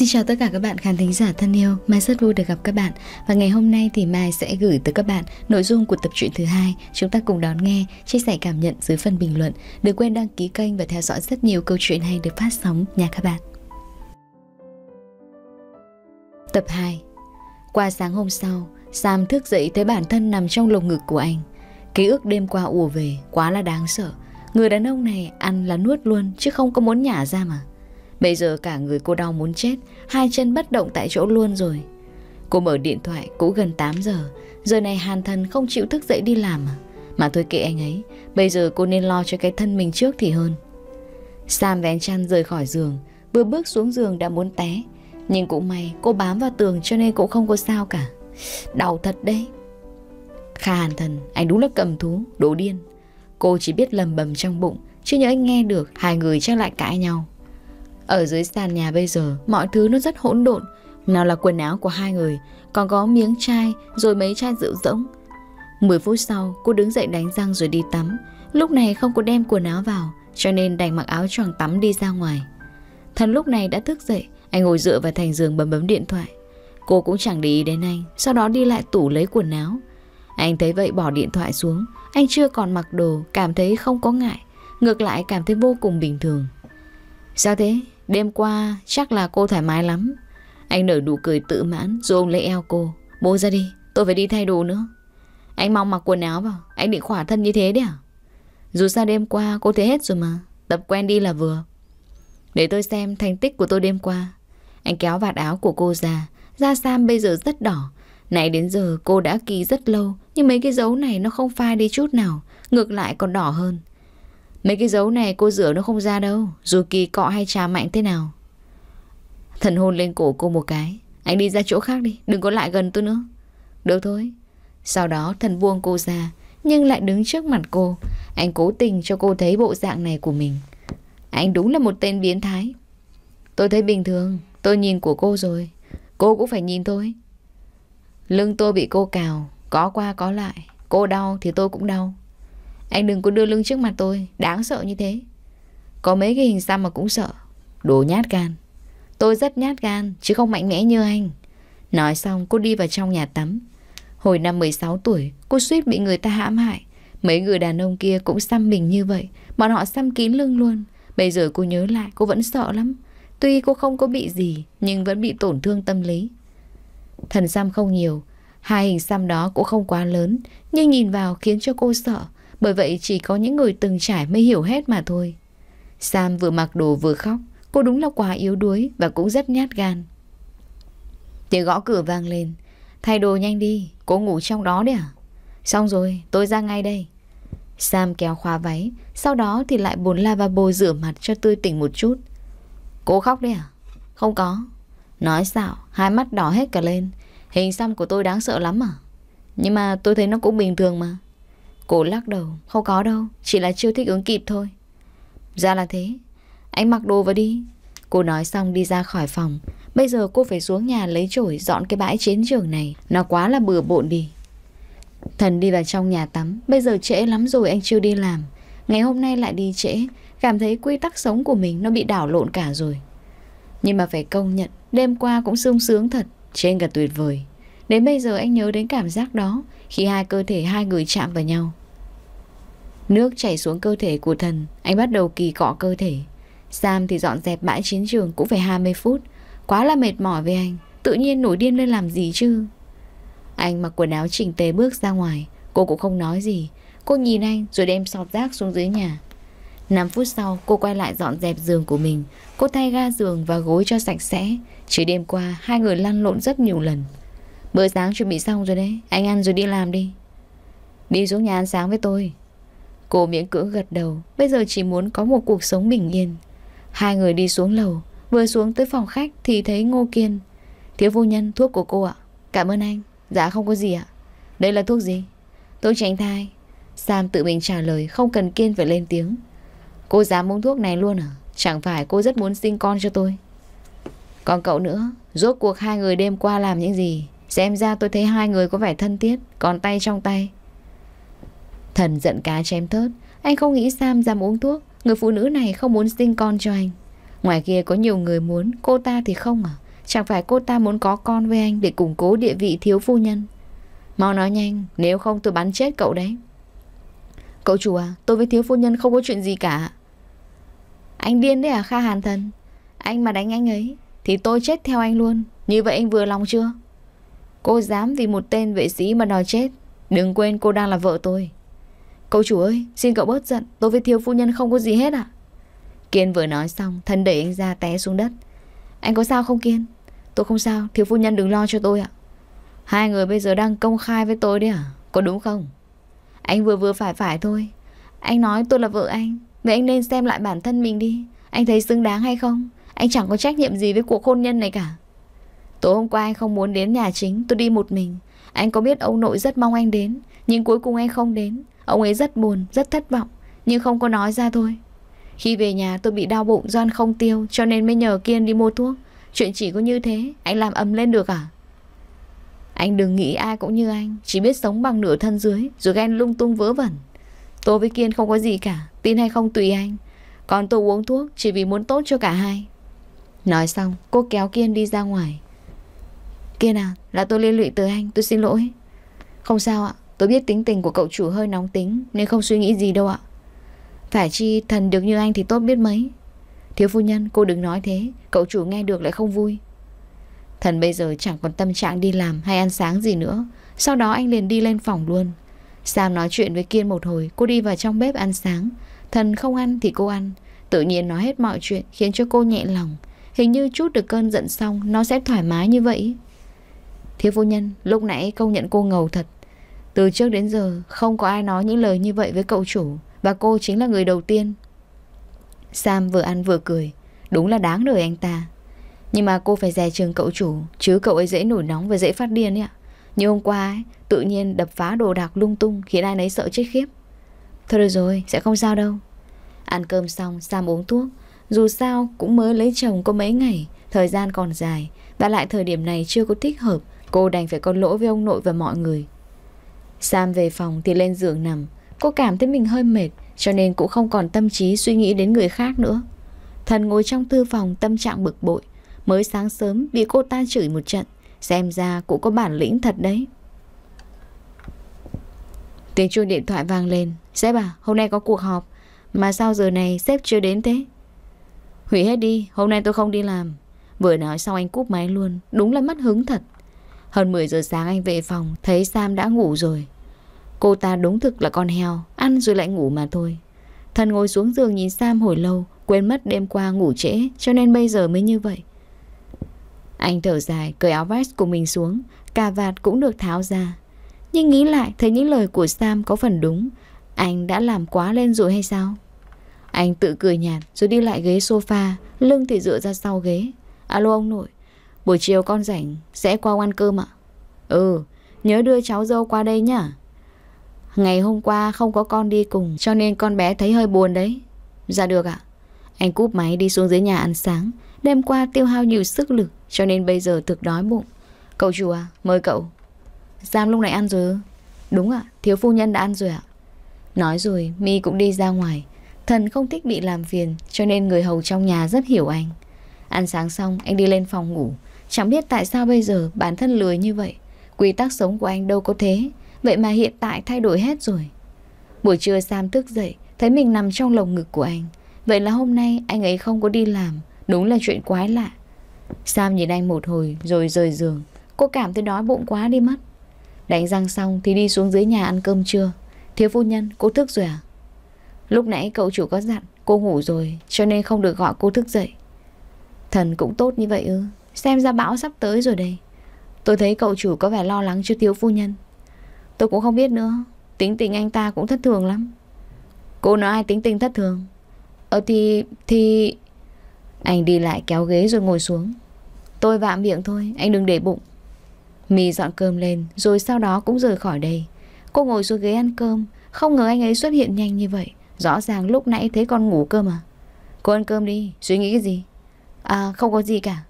Xin chào tất cả các bạn khán thính giả thân yêu, Mai rất vui được gặp các bạn và ngày hôm nay thì Mai sẽ gửi tới các bạn nội dung của tập truyện thứ hai. Chúng ta cùng đón nghe, chia sẻ cảm nhận dưới phần bình luận. Đừng quên đăng ký kênh và theo dõi rất nhiều câu chuyện hay được phát sóng nha các bạn. Tập 2 Qua sáng hôm sau, Sam thức dậy thấy bản thân nằm trong lồng ngực của anh. Ký ức đêm qua ùa về, quá là đáng sợ. Người đàn ông này ăn là nuốt luôn chứ không có muốn nhả ra mà. Bây giờ cả người cô đau muốn chết Hai chân bất động tại chỗ luôn rồi Cô mở điện thoại cũng gần 8 giờ Giờ này Hàn Thần không chịu thức dậy đi làm à Mà thôi kệ anh ấy Bây giờ cô nên lo cho cái thân mình trước thì hơn Sam vén chăn rời khỏi giường Vừa bước xuống giường đã muốn té Nhưng cũng may cô bám vào tường cho nên cũng không có sao cả Đau thật đấy Kha Hàn Thần Anh đúng là cầm thú, đồ điên Cô chỉ biết lầm bầm trong bụng Chứ nhớ anh nghe được Hai người chắc lại cãi nhau ở dưới sàn nhà bây giờ, mọi thứ nó rất hỗn độn. Nào là quần áo của hai người, còn có miếng chai, rồi mấy chai rượu rỗng. mười phút sau, cô đứng dậy đánh răng rồi đi tắm. Lúc này không có đem quần áo vào, cho nên đành mặc áo choàng tắm đi ra ngoài. Thần lúc này đã thức dậy, anh ngồi dựa vào thành giường bấm bấm điện thoại. Cô cũng chẳng để ý đến anh, sau đó đi lại tủ lấy quần áo. Anh thấy vậy bỏ điện thoại xuống, anh chưa còn mặc đồ, cảm thấy không có ngại. Ngược lại cảm thấy vô cùng bình thường. Sao thế? Đêm qua chắc là cô thoải mái lắm Anh nở nụ cười tự mãn Rồi ôm lấy eo cô Bố ra đi tôi phải đi thay đồ nữa Anh mong mặc quần áo vào Anh định khỏa thân như thế đấy à Dù sao đêm qua cô thế hết rồi mà Tập quen đi là vừa Để tôi xem thành tích của tôi đêm qua Anh kéo vạt áo của cô ra Da Sam bây giờ rất đỏ Nãy đến giờ cô đã kỳ rất lâu Nhưng mấy cái dấu này nó không phai đi chút nào Ngược lại còn đỏ hơn Mấy cái dấu này cô rửa nó không ra đâu Dù kỳ cọ hay trà mạnh thế nào Thần hôn lên cổ cô một cái Anh đi ra chỗ khác đi Đừng có lại gần tôi nữa Được thôi Sau đó thần buông cô ra Nhưng lại đứng trước mặt cô Anh cố tình cho cô thấy bộ dạng này của mình Anh đúng là một tên biến thái Tôi thấy bình thường Tôi nhìn của cô rồi Cô cũng phải nhìn tôi Lưng tôi bị cô cào Có qua có lại Cô đau thì tôi cũng đau anh đừng có đưa lưng trước mặt tôi Đáng sợ như thế Có mấy cái hình xăm mà cũng sợ Đồ nhát gan Tôi rất nhát gan chứ không mạnh mẽ như anh Nói xong cô đi vào trong nhà tắm Hồi năm 16 tuổi Cô suýt bị người ta hãm hại Mấy người đàn ông kia cũng xăm mình như vậy Bọn họ xăm kín lưng luôn Bây giờ cô nhớ lại cô vẫn sợ lắm Tuy cô không có bị gì Nhưng vẫn bị tổn thương tâm lý Thần xăm không nhiều Hai hình xăm đó cũng không quá lớn Nhưng nhìn vào khiến cho cô sợ bởi vậy chỉ có những người từng trải mới hiểu hết mà thôi. Sam vừa mặc đồ vừa khóc. Cô đúng là quá yếu đuối và cũng rất nhát gan. Tiếng gõ cửa vang lên. Thay đồ nhanh đi, cô ngủ trong đó đấy à? Xong rồi, tôi ra ngay đây. Sam kéo khóa váy, sau đó thì lại bồn lavabo rửa mặt cho tươi tỉnh một chút. Cô khóc đấy à? Không có. Nói xạo, hai mắt đỏ hết cả lên. Hình xăm của tôi đáng sợ lắm à? Nhưng mà tôi thấy nó cũng bình thường mà. Cô lắc đầu, không có đâu, chỉ là chưa thích ứng kịp thôi. Ra là thế, anh mặc đồ vào đi. Cô nói xong đi ra khỏi phòng. Bây giờ cô phải xuống nhà lấy chổi dọn cái bãi chiến trường này, nó quá là bừa bộn đi. Thần đi vào trong nhà tắm, bây giờ trễ lắm rồi anh chưa đi làm. Ngày hôm nay lại đi trễ, cảm thấy quy tắc sống của mình nó bị đảo lộn cả rồi. Nhưng mà phải công nhận, đêm qua cũng sung sướng thật, trên cả tuyệt vời. Đến bây giờ anh nhớ đến cảm giác đó, khi hai cơ thể hai người chạm vào nhau. Nước chảy xuống cơ thể của thần, anh bắt đầu kỳ cọ cơ thể. Sam thì dọn dẹp bãi chiến trường cũng phải 20 phút. Quá là mệt mỏi với anh, tự nhiên nổi điên lên làm gì chứ. Anh mặc quần áo chỉnh tề bước ra ngoài, cô cũng không nói gì. Cô nhìn anh rồi đem sọt rác xuống dưới nhà. 5 phút sau, cô quay lại dọn dẹp giường của mình. Cô thay ga giường và gối cho sạch sẽ. Chỉ đêm qua, hai người lăn lộn rất nhiều lần. Bữa sáng chuẩn bị xong rồi đấy, anh ăn rồi đi làm đi. Đi xuống nhà ăn sáng với tôi. Cô miễn cưỡng gật đầu Bây giờ chỉ muốn có một cuộc sống bình yên Hai người đi xuống lầu Vừa xuống tới phòng khách thì thấy Ngô Kiên Thiếu vô nhân thuốc của cô ạ Cảm ơn anh Dạ không có gì ạ Đây là thuốc gì Tôi tránh thai Sam tự mình trả lời Không cần Kiên phải lên tiếng Cô dám uống thuốc này luôn à Chẳng phải cô rất muốn sinh con cho tôi Còn cậu nữa Rốt cuộc hai người đêm qua làm những gì Xem ra tôi thấy hai người có vẻ thân thiết Còn tay trong tay Thần giận cá chém thớt Anh không nghĩ Sam dám uống thuốc Người phụ nữ này không muốn sinh con cho anh Ngoài kia có nhiều người muốn Cô ta thì không à Chẳng phải cô ta muốn có con với anh Để củng cố địa vị thiếu phu nhân Mau nói nhanh Nếu không tôi bắn chết cậu đấy Cậu chủ à Tôi với thiếu phu nhân không có chuyện gì cả Anh điên đấy à Kha Hàn Thần Anh mà đánh anh ấy Thì tôi chết theo anh luôn Như vậy anh vừa lòng chưa Cô dám vì một tên vệ sĩ mà đòi chết Đừng quên cô đang là vợ tôi Cậu chủ ơi, xin cậu bớt giận, tôi với thiếu phu nhân không có gì hết ạ. Kiên vừa nói xong, thân đẩy anh ra té xuống đất. Anh có sao không Kiên? Tôi không sao, thiếu phu nhân đừng lo cho tôi ạ. Hai người bây giờ đang công khai với tôi đấy à? Có đúng không? Anh vừa vừa phải phải thôi. Anh nói tôi là vợ anh, vậy anh nên xem lại bản thân mình đi. Anh thấy xứng đáng hay không? Anh chẳng có trách nhiệm gì với cuộc hôn nhân này cả. Tối hôm qua anh không muốn đến nhà chính, tôi đi một mình. Anh có biết ông nội rất mong anh đến, nhưng cuối cùng anh không đến. Ông ấy rất buồn, rất thất vọng Nhưng không có nói ra thôi Khi về nhà tôi bị đau bụng doan không tiêu Cho nên mới nhờ Kiên đi mua thuốc Chuyện chỉ có như thế Anh làm ấm lên được à Anh đừng nghĩ ai cũng như anh Chỉ biết sống bằng nửa thân dưới Rồi ghen lung tung vớ vẩn Tôi với Kiên không có gì cả Tin hay không tùy anh Còn tôi uống thuốc chỉ vì muốn tốt cho cả hai Nói xong cô kéo Kiên đi ra ngoài Kiên à Là tôi liên lụy tới anh tôi xin lỗi Không sao ạ Tôi biết tính tình của cậu chủ hơi nóng tính Nên không suy nghĩ gì đâu ạ Phải chi thần được như anh thì tốt biết mấy Thiếu phu nhân cô đừng nói thế Cậu chủ nghe được lại không vui Thần bây giờ chẳng còn tâm trạng đi làm Hay ăn sáng gì nữa Sau đó anh liền đi lên phòng luôn Sam nói chuyện với Kiên một hồi Cô đi vào trong bếp ăn sáng Thần không ăn thì cô ăn Tự nhiên nói hết mọi chuyện khiến cho cô nhẹ lòng Hình như chút được cơn giận xong Nó sẽ thoải mái như vậy Thiếu phu nhân lúc nãy công nhận cô ngầu thật từ trước đến giờ không có ai nói những lời như vậy với cậu chủ Và cô chính là người đầu tiên Sam vừa ăn vừa cười Đúng là đáng đời anh ta Nhưng mà cô phải dè chừng cậu chủ Chứ cậu ấy dễ nổi nóng và dễ phát điên ấy ạ Như hôm qua ấy, tự nhiên đập phá đồ đạc lung tung Khiến ai nấy sợ chết khiếp Thôi được rồi, sẽ không sao đâu Ăn cơm xong, Sam uống thuốc Dù sao cũng mới lấy chồng có mấy ngày Thời gian còn dài Và lại thời điểm này chưa có thích hợp Cô đành phải có lỗi với ông nội và mọi người Sam về phòng thì lên giường nằm Cô cảm thấy mình hơi mệt Cho nên cũng không còn tâm trí suy nghĩ đến người khác nữa Thần ngồi trong thư phòng tâm trạng bực bội Mới sáng sớm bị cô ta chửi một trận Xem ra cũng có bản lĩnh thật đấy Tiếng chuông điện thoại vang lên Sếp à hôm nay có cuộc họp Mà sao giờ này sếp chưa đến thế Hủy hết đi hôm nay tôi không đi làm Vừa nói xong anh cúp máy luôn Đúng là mất hứng thật hơn 10 giờ sáng anh về phòng Thấy Sam đã ngủ rồi Cô ta đúng thực là con heo Ăn rồi lại ngủ mà thôi Thần ngồi xuống giường nhìn Sam hồi lâu Quên mất đêm qua ngủ trễ Cho nên bây giờ mới như vậy Anh thở dài cởi áo vest của mình xuống Cà vạt cũng được tháo ra Nhưng nghĩ lại thấy những lời của Sam có phần đúng Anh đã làm quá lên rồi hay sao Anh tự cười nhạt Rồi đi lại ghế sofa Lưng thì dựa ra sau ghế Alo ông nội Buổi chiều con rảnh Sẽ qua ăn cơm ạ Ừ Nhớ đưa cháu dâu qua đây nhá Ngày hôm qua không có con đi cùng Cho nên con bé thấy hơi buồn đấy Dạ được ạ Anh cúp máy đi xuống dưới nhà ăn sáng Đêm qua tiêu hao nhiều sức lực Cho nên bây giờ thực đói bụng Cậu chủ à mời cậu Giam lúc này ăn rồi Đúng ạ thiếu phu nhân đã ăn rồi ạ Nói rồi mi cũng đi ra ngoài Thần không thích bị làm phiền Cho nên người hầu trong nhà rất hiểu anh Ăn sáng xong anh đi lên phòng ngủ Chẳng biết tại sao bây giờ bản thân lười như vậy Quy tắc sống của anh đâu có thế Vậy mà hiện tại thay đổi hết rồi Buổi trưa Sam thức dậy Thấy mình nằm trong lồng ngực của anh Vậy là hôm nay anh ấy không có đi làm Đúng là chuyện quái lạ Sam nhìn anh một hồi rồi rời giường Cô cảm thấy đói bụng quá đi mất Đánh răng xong thì đi xuống dưới nhà ăn cơm trưa Thiếu phu nhân, cô thức rồi à? Lúc nãy cậu chủ có dặn Cô ngủ rồi cho nên không được gọi cô thức dậy Thần cũng tốt như vậy ư Xem ra bão sắp tới rồi đây Tôi thấy cậu chủ có vẻ lo lắng cho thiếu phu nhân Tôi cũng không biết nữa Tính tình anh ta cũng thất thường lắm Cô nói ai tính tình thất thường Ờ thì... thì... Anh đi lại kéo ghế rồi ngồi xuống Tôi vạm miệng thôi Anh đừng để bụng Mì dọn cơm lên Rồi sau đó cũng rời khỏi đây Cô ngồi xuống ghế ăn cơm Không ngờ anh ấy xuất hiện nhanh như vậy Rõ ràng lúc nãy thấy con ngủ cơm à Cô ăn cơm đi Suy nghĩ cái gì À không có gì cả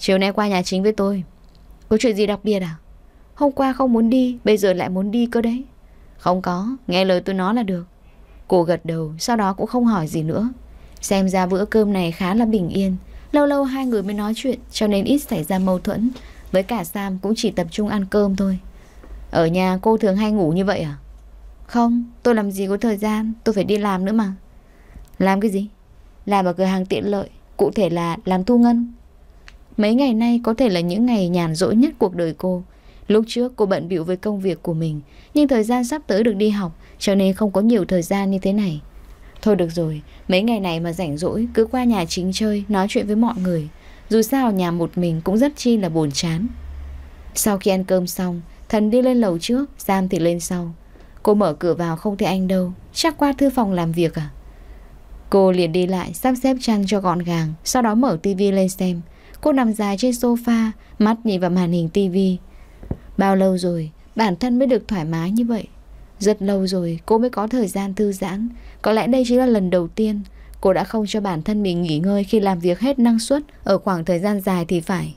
Chiều nay qua nhà chính với tôi Có chuyện gì đặc biệt à Hôm qua không muốn đi Bây giờ lại muốn đi cơ đấy Không có Nghe lời tôi nói là được Cô gật đầu Sau đó cũng không hỏi gì nữa Xem ra bữa cơm này khá là bình yên Lâu lâu hai người mới nói chuyện Cho nên ít xảy ra mâu thuẫn Với cả Sam cũng chỉ tập trung ăn cơm thôi Ở nhà cô thường hay ngủ như vậy à Không tôi làm gì có thời gian Tôi phải đi làm nữa mà Làm cái gì Làm ở cửa hàng tiện lợi Cụ thể là làm thu ngân Mấy ngày nay có thể là những ngày nhàn rỗi nhất cuộc đời cô. Lúc trước cô bận bịu với công việc của mình, nhưng thời gian sắp tới được đi học, cho nên không có nhiều thời gian như thế này. Thôi được rồi, mấy ngày này mà rảnh rỗi, cứ qua nhà chính chơi, nói chuyện với mọi người. Dù sao ở nhà một mình cũng rất chi là buồn chán. Sau khi ăn cơm xong, thần đi lên lầu trước, Sam thì lên sau. Cô mở cửa vào không thấy anh đâu, chắc qua thư phòng làm việc à? Cô liền đi lại, sắp xếp chăn cho gọn gàng, sau đó mở tivi lên xem. Cô nằm dài trên sofa Mắt nhìn vào màn hình tivi Bao lâu rồi bản thân mới được thoải mái như vậy Rất lâu rồi cô mới có thời gian thư giãn Có lẽ đây chính là lần đầu tiên Cô đã không cho bản thân mình nghỉ ngơi Khi làm việc hết năng suất Ở khoảng thời gian dài thì phải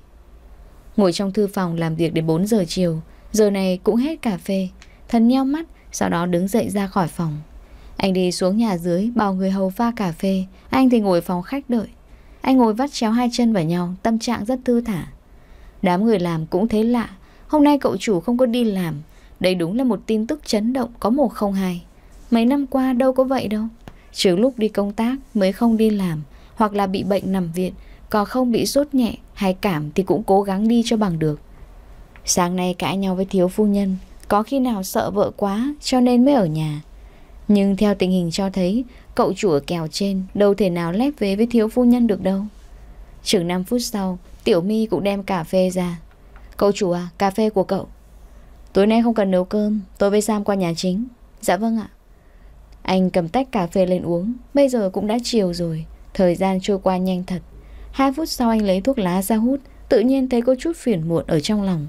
Ngồi trong thư phòng làm việc đến 4 giờ chiều Giờ này cũng hết cà phê Thần nheo mắt Sau đó đứng dậy ra khỏi phòng Anh đi xuống nhà dưới Bảo người hầu pha cà phê Anh thì ngồi phòng khách đợi anh ngồi vắt chéo hai chân vào nhau, tâm trạng rất thư thả. Đám người làm cũng thế lạ, hôm nay cậu chủ không có đi làm. Đây đúng là một tin tức chấn động có một không hai. Mấy năm qua đâu có vậy đâu. Trừ lúc đi công tác mới không đi làm, hoặc là bị bệnh nằm viện, còn không bị sốt nhẹ hay cảm thì cũng cố gắng đi cho bằng được. Sáng nay cãi nhau với thiếu phu nhân, có khi nào sợ vợ quá cho nên mới ở nhà. Nhưng theo tình hình cho thấy, cậu chủ ở kèo trên đâu thể nào lép vế với thiếu phu nhân được đâu. Chừng 5 phút sau, Tiểu My cũng đem cà phê ra. Cậu chủ à, cà phê của cậu. Tối nay không cần nấu cơm, tôi với Sam qua nhà chính. Dạ vâng ạ. Anh cầm tách cà phê lên uống, bây giờ cũng đã chiều rồi, thời gian trôi qua nhanh thật. Hai phút sau anh lấy thuốc lá ra hút, tự nhiên thấy có chút phiền muộn ở trong lòng.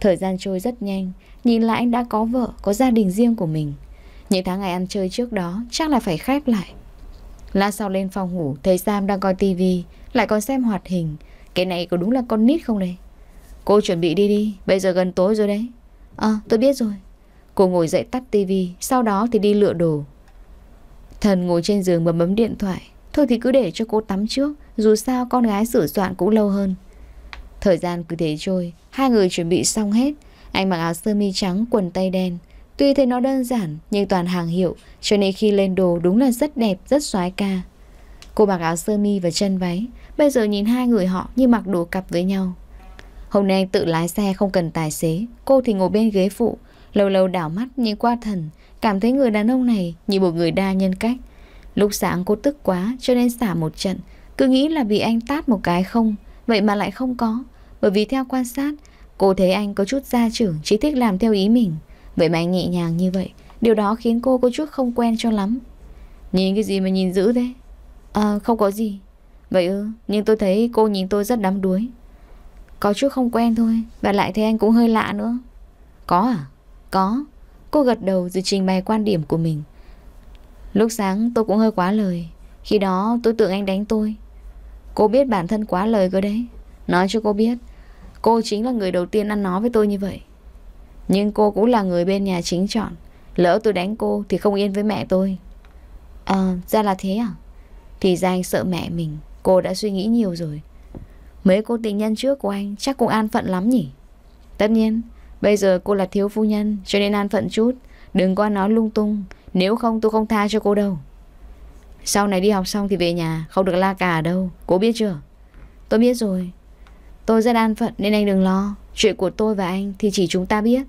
Thời gian trôi rất nhanh, nhìn lại anh đã có vợ, có gia đình riêng của mình. Những tháng ngày ăn chơi trước đó Chắc là phải khép lại La sau lên phòng ngủ Thấy Sam đang coi tivi Lại còn xem hoạt hình Cái này có đúng là con nít không đây Cô chuẩn bị đi đi Bây giờ gần tối rồi đấy Ờ tôi biết rồi Cô ngồi dậy tắt tivi Sau đó thì đi lựa đồ Thần ngồi trên giường bấm bấm điện thoại Thôi thì cứ để cho cô tắm trước Dù sao con gái sửa soạn cũng lâu hơn Thời gian cứ thế trôi Hai người chuẩn bị xong hết Anh mặc áo sơ mi trắng quần tây đen Tuy thế nó đơn giản nhưng toàn hàng hiệu Cho nên khi lên đồ đúng là rất đẹp, rất xoái ca Cô mặc áo sơ mi và chân váy Bây giờ nhìn hai người họ như mặc đồ cặp với nhau Hôm nay anh tự lái xe không cần tài xế Cô thì ngồi bên ghế phụ Lâu lâu đảo mắt như qua thần Cảm thấy người đàn ông này như một người đa nhân cách Lúc sáng cô tức quá cho nên xả một trận Cứ nghĩ là vì anh tát một cái không Vậy mà lại không có Bởi vì theo quan sát Cô thấy anh có chút gia trưởng Chỉ thích làm theo ý mình Vậy mà anh nhẹ nhàng như vậy Điều đó khiến cô có chút không quen cho lắm Nhìn cái gì mà nhìn dữ thế À không có gì Vậy ư nhưng tôi thấy cô nhìn tôi rất đắm đuối Có chút không quen thôi Và lại thấy anh cũng hơi lạ nữa Có à? Có Cô gật đầu rồi trình bày quan điểm của mình Lúc sáng tôi cũng hơi quá lời Khi đó tôi tưởng anh đánh tôi Cô biết bản thân quá lời cơ đấy Nói cho cô biết Cô chính là người đầu tiên ăn nói với tôi như vậy nhưng cô cũng là người bên nhà chính chọn Lỡ tôi đánh cô thì không yên với mẹ tôi À ra là thế à Thì ra anh sợ mẹ mình Cô đã suy nghĩ nhiều rồi Mấy cô tình nhân trước của anh chắc cũng an phận lắm nhỉ Tất nhiên Bây giờ cô là thiếu phu nhân Cho nên an phận chút Đừng qua nói lung tung Nếu không tôi không tha cho cô đâu Sau này đi học xong thì về nhà Không được la cà đâu Cô biết chưa Tôi biết rồi Tôi rất an phận nên anh đừng lo Chuyện của tôi và anh thì chỉ chúng ta biết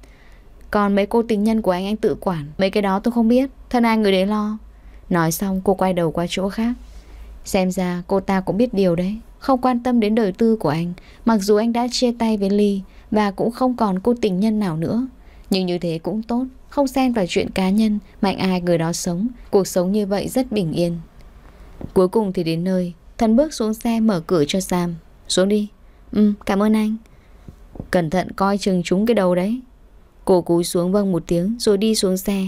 Còn mấy cô tình nhân của anh anh tự quản Mấy cái đó tôi không biết Thân ai người đấy lo Nói xong cô quay đầu qua chỗ khác Xem ra cô ta cũng biết điều đấy Không quan tâm đến đời tư của anh Mặc dù anh đã chia tay với Ly Và cũng không còn cô tình nhân nào nữa Nhưng như thế cũng tốt Không xen vào chuyện cá nhân Mạnh ai người đó sống Cuộc sống như vậy rất bình yên Cuối cùng thì đến nơi thân bước xuống xe mở cửa cho Sam Xuống đi Ừ cảm ơn anh Cẩn thận coi chừng chúng cái đầu đấy Cô cúi xuống vâng một tiếng Rồi đi xuống xe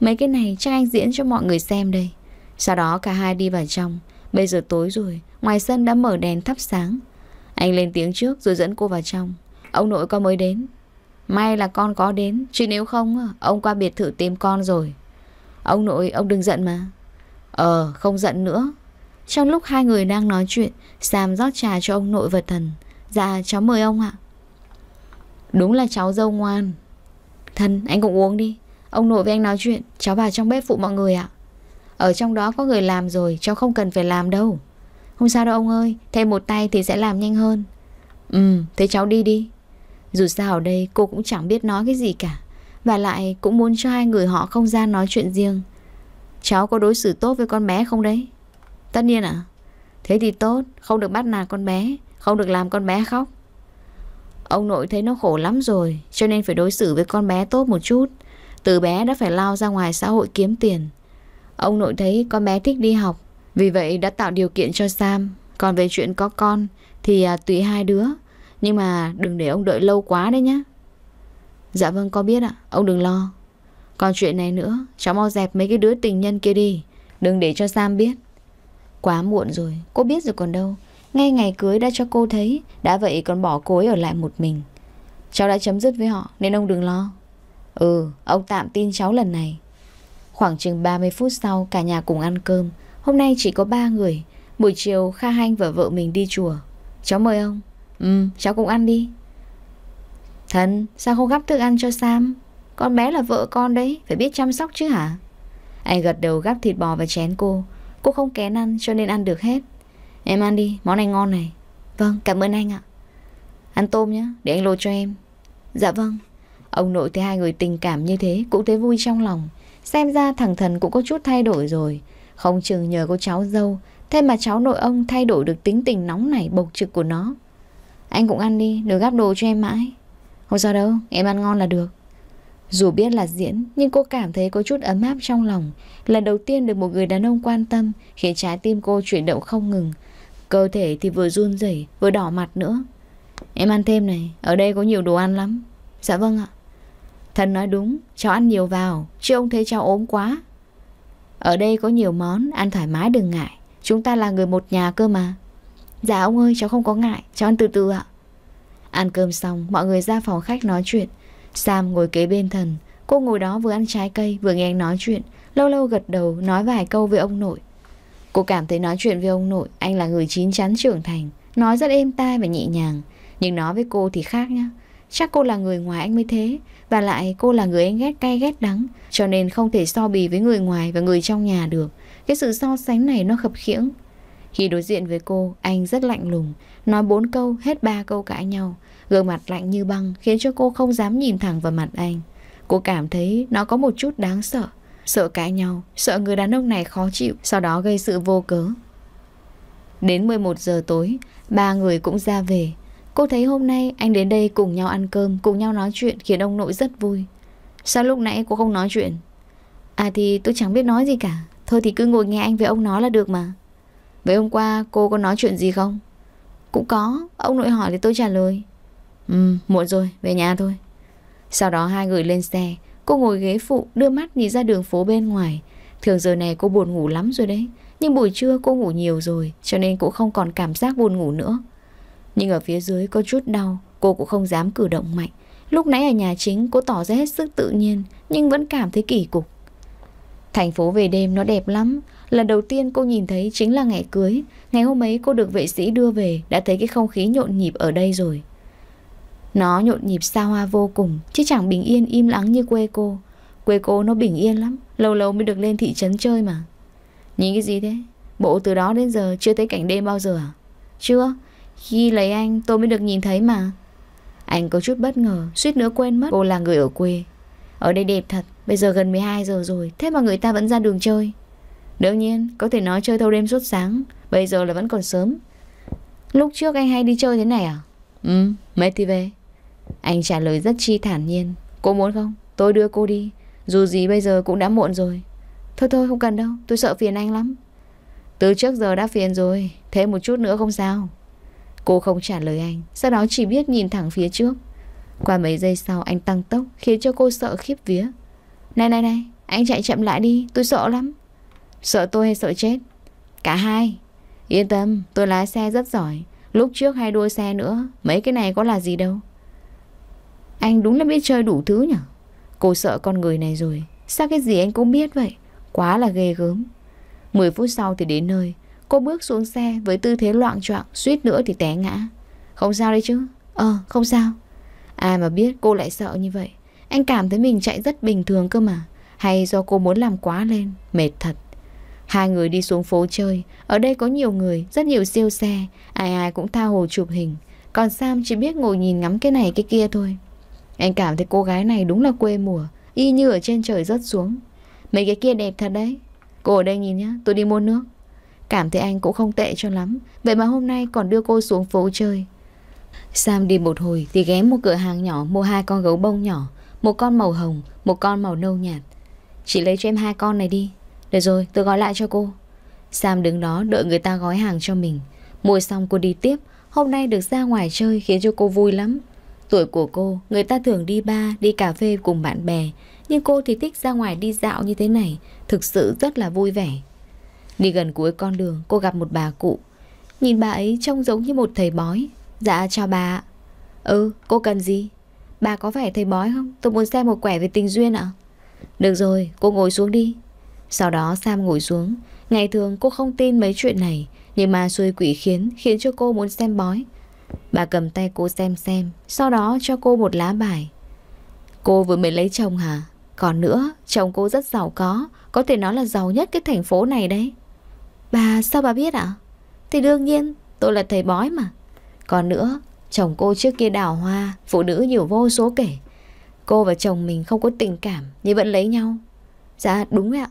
Mấy cái này chắc anh diễn cho mọi người xem đây Sau đó cả hai đi vào trong Bây giờ tối rồi Ngoài sân đã mở đèn thắp sáng Anh lên tiếng trước rồi dẫn cô vào trong Ông nội con mới đến May là con có đến Chứ nếu không ông qua biệt thự tìm con rồi Ông nội ông đừng giận mà Ờ không giận nữa Trong lúc hai người đang nói chuyện Sam rót trà cho ông nội và thần Dạ cháu mời ông ạ Đúng là cháu dâu ngoan Thân anh cũng uống đi Ông nội với anh nói chuyện Cháu vào trong bếp phụ mọi người ạ Ở trong đó có người làm rồi Cháu không cần phải làm đâu Không sao đâu ông ơi Thêm một tay thì sẽ làm nhanh hơn Ừ thế cháu đi đi Dù sao ở đây cô cũng chẳng biết nói cái gì cả Và lại cũng muốn cho hai người họ không gian nói chuyện riêng Cháu có đối xử tốt với con bé không đấy Tất nhiên ạ Thế thì tốt Không được bắt nạt con bé Không được làm con bé khóc Ông nội thấy nó khổ lắm rồi Cho nên phải đối xử với con bé tốt một chút Từ bé đã phải lao ra ngoài xã hội kiếm tiền Ông nội thấy con bé thích đi học Vì vậy đã tạo điều kiện cho Sam Còn về chuyện có con Thì à, tùy hai đứa Nhưng mà đừng để ông đợi lâu quá đấy nhá. Dạ vâng con biết ạ Ông đừng lo Còn chuyện này nữa Cháu mau dẹp mấy cái đứa tình nhân kia đi Đừng để cho Sam biết Quá muộn rồi Cô biết rồi còn đâu ngay ngày cưới đã cho cô thấy Đã vậy còn bỏ cô ấy ở lại một mình Cháu đã chấm dứt với họ Nên ông đừng lo Ừ ông tạm tin cháu lần này Khoảng chừng 30 phút sau Cả nhà cùng ăn cơm Hôm nay chỉ có 3 người Buổi chiều Kha Hanh và vợ mình đi chùa Cháu mời ông Ừ cháu cũng ăn đi Thần sao không gắp thức ăn cho Sam Con bé là vợ con đấy Phải biết chăm sóc chứ hả Anh gật đầu gắp thịt bò và chén cô Cô không kén ăn cho nên ăn được hết Em ăn đi, món này ngon này Vâng, cảm ơn anh ạ Ăn tôm nhé, để anh lột cho em Dạ vâng Ông nội thấy hai người tình cảm như thế Cũng thấy vui trong lòng Xem ra thằng thần cũng có chút thay đổi rồi Không chừng nhờ cô cháu dâu Thế mà cháu nội ông thay đổi được tính tình nóng nảy bộc trực của nó Anh cũng ăn đi, đừng gắp đồ cho em mãi Không sao đâu, em ăn ngon là được Dù biết là diễn Nhưng cô cảm thấy có chút ấm áp trong lòng Lần đầu tiên được một người đàn ông quan tâm Khiến trái tim cô chuyển động không ngừng Cơ thể thì vừa run rẩy Vừa đỏ mặt nữa Em ăn thêm này Ở đây có nhiều đồ ăn lắm Dạ vâng ạ Thần nói đúng Cháu ăn nhiều vào Chứ ông thấy cháu ốm quá Ở đây có nhiều món Ăn thoải mái đừng ngại Chúng ta là người một nhà cơ mà Dạ ông ơi cháu không có ngại Cháu ăn từ từ ạ Ăn cơm xong Mọi người ra phòng khách nói chuyện Sam ngồi kế bên thần Cô ngồi đó vừa ăn trái cây Vừa nghe anh nói chuyện Lâu lâu gật đầu Nói vài câu với ông nội Cô cảm thấy nói chuyện với ông nội Anh là người chín chắn trưởng thành Nói rất êm tai và nhẹ nhàng Nhưng nói với cô thì khác nhá Chắc cô là người ngoài anh mới thế Và lại cô là người anh ghét cay ghét đắng Cho nên không thể so bì với người ngoài và người trong nhà được Cái sự so sánh này nó khập khiễng Khi đối diện với cô Anh rất lạnh lùng Nói bốn câu hết ba câu cãi nhau Gương mặt lạnh như băng Khiến cho cô không dám nhìn thẳng vào mặt anh Cô cảm thấy nó có một chút đáng sợ Sợ cãi nhau Sợ người đàn ông này khó chịu Sau đó gây sự vô cớ Đến 11 giờ tối Ba người cũng ra về Cô thấy hôm nay anh đến đây cùng nhau ăn cơm Cùng nhau nói chuyện khiến ông nội rất vui Sao lúc nãy cô không nói chuyện À thì tôi chẳng biết nói gì cả Thôi thì cứ ngồi nghe anh với ông nói là được mà Vậy hôm qua cô có nói chuyện gì không? Cũng có Ông nội hỏi thì tôi trả lời Ừ muộn rồi về nhà thôi Sau đó hai người lên xe Cô ngồi ghế phụ đưa mắt nhìn ra đường phố bên ngoài Thường giờ này cô buồn ngủ lắm rồi đấy Nhưng buổi trưa cô ngủ nhiều rồi Cho nên cũng không còn cảm giác buồn ngủ nữa Nhưng ở phía dưới có chút đau Cô cũng không dám cử động mạnh Lúc nãy ở nhà chính cô tỏ ra hết sức tự nhiên Nhưng vẫn cảm thấy kỳ cục Thành phố về đêm nó đẹp lắm Lần đầu tiên cô nhìn thấy chính là ngày cưới Ngày hôm ấy cô được vệ sĩ đưa về Đã thấy cái không khí nhộn nhịp ở đây rồi nó nhộn nhịp xa hoa vô cùng Chứ chẳng bình yên im lắng như quê cô Quê cô nó bình yên lắm Lâu lâu mới được lên thị trấn chơi mà Nhìn cái gì thế Bộ từ đó đến giờ chưa thấy cảnh đêm bao giờ à Chưa Khi lấy anh tôi mới được nhìn thấy mà Anh có chút bất ngờ Suýt nữa quên mất cô là người ở quê Ở đây đẹp thật Bây giờ gần 12 giờ rồi Thế mà người ta vẫn ra đường chơi Đương nhiên có thể nói chơi thâu đêm suốt sáng Bây giờ là vẫn còn sớm Lúc trước anh hay đi chơi thế này à Ừ, mấy thì về anh trả lời rất chi thản nhiên Cô muốn không? Tôi đưa cô đi Dù gì bây giờ cũng đã muộn rồi Thôi thôi không cần đâu Tôi sợ phiền anh lắm Từ trước giờ đã phiền rồi thế một chút nữa không sao Cô không trả lời anh Sau đó chỉ biết nhìn thẳng phía trước Qua mấy giây sau anh tăng tốc Khiến cho cô sợ khiếp vía Này này này Anh chạy chậm lại đi Tôi sợ lắm Sợ tôi hay sợ chết Cả hai Yên tâm Tôi lái xe rất giỏi Lúc trước hay đua xe nữa Mấy cái này có là gì đâu anh đúng là biết chơi đủ thứ nhở Cô sợ con người này rồi Sao cái gì anh cũng biết vậy Quá là ghê gớm 10 phút sau thì đến nơi Cô bước xuống xe với tư thế loạn trọng Suýt nữa thì té ngã Không sao đấy chứ Ờ không sao Ai mà biết cô lại sợ như vậy Anh cảm thấy mình chạy rất bình thường cơ mà Hay do cô muốn làm quá lên Mệt thật Hai người đi xuống phố chơi Ở đây có nhiều người, rất nhiều siêu xe Ai ai cũng tha hồ chụp hình Còn Sam chỉ biết ngồi nhìn ngắm cái này cái kia thôi anh cảm thấy cô gái này đúng là quê mùa Y như ở trên trời rớt xuống Mấy cái kia đẹp thật đấy Cô ở đây nhìn nhá, tôi đi mua nước Cảm thấy anh cũng không tệ cho lắm Vậy mà hôm nay còn đưa cô xuống phố chơi Sam đi một hồi thì ghé một cửa hàng nhỏ mua hai con gấu bông nhỏ Một con màu hồng, một con màu nâu nhạt Chị lấy cho em hai con này đi Được rồi, tôi gói lại cho cô Sam đứng đó đợi người ta gói hàng cho mình Mua xong cô đi tiếp Hôm nay được ra ngoài chơi khiến cho cô vui lắm Tuổi của cô, người ta thường đi ba đi cà phê cùng bạn bè, nhưng cô thì thích ra ngoài đi dạo như thế này, thực sự rất là vui vẻ. Đi gần cuối con đường, cô gặp một bà cụ. Nhìn bà ấy trông giống như một thầy bói. Dạ, chào bà Ừ, cô cần gì? Bà có phải thầy bói không? Tôi muốn xem một quẻ về tình duyên ạ. Được rồi, cô ngồi xuống đi. Sau đó Sam ngồi xuống. Ngày thường cô không tin mấy chuyện này, nhưng mà xuôi quỷ khiến khiến cho cô muốn xem bói. Bà cầm tay cô xem xem Sau đó cho cô một lá bài Cô vừa mới lấy chồng hả Còn nữa chồng cô rất giàu có Có thể nói là giàu nhất cái thành phố này đấy Bà sao bà biết ạ Thì đương nhiên tôi là thầy bói mà Còn nữa Chồng cô trước kia đào hoa Phụ nữ nhiều vô số kể Cô và chồng mình không có tình cảm Nhưng vẫn lấy nhau Dạ đúng ạ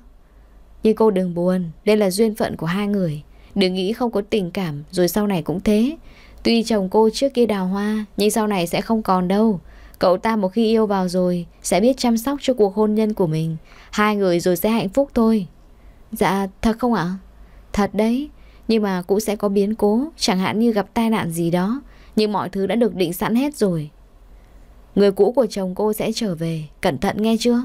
Nhưng cô đừng buồn Đây là duyên phận của hai người Đừng nghĩ không có tình cảm Rồi sau này cũng thế Tuy chồng cô trước kia đào hoa, nhưng sau này sẽ không còn đâu. Cậu ta một khi yêu vào rồi, sẽ biết chăm sóc cho cuộc hôn nhân của mình. Hai người rồi sẽ hạnh phúc thôi. Dạ, thật không ạ? Thật đấy, nhưng mà cũng sẽ có biến cố, chẳng hạn như gặp tai nạn gì đó. Nhưng mọi thứ đã được định sẵn hết rồi. Người cũ của chồng cô sẽ trở về, cẩn thận nghe chưa?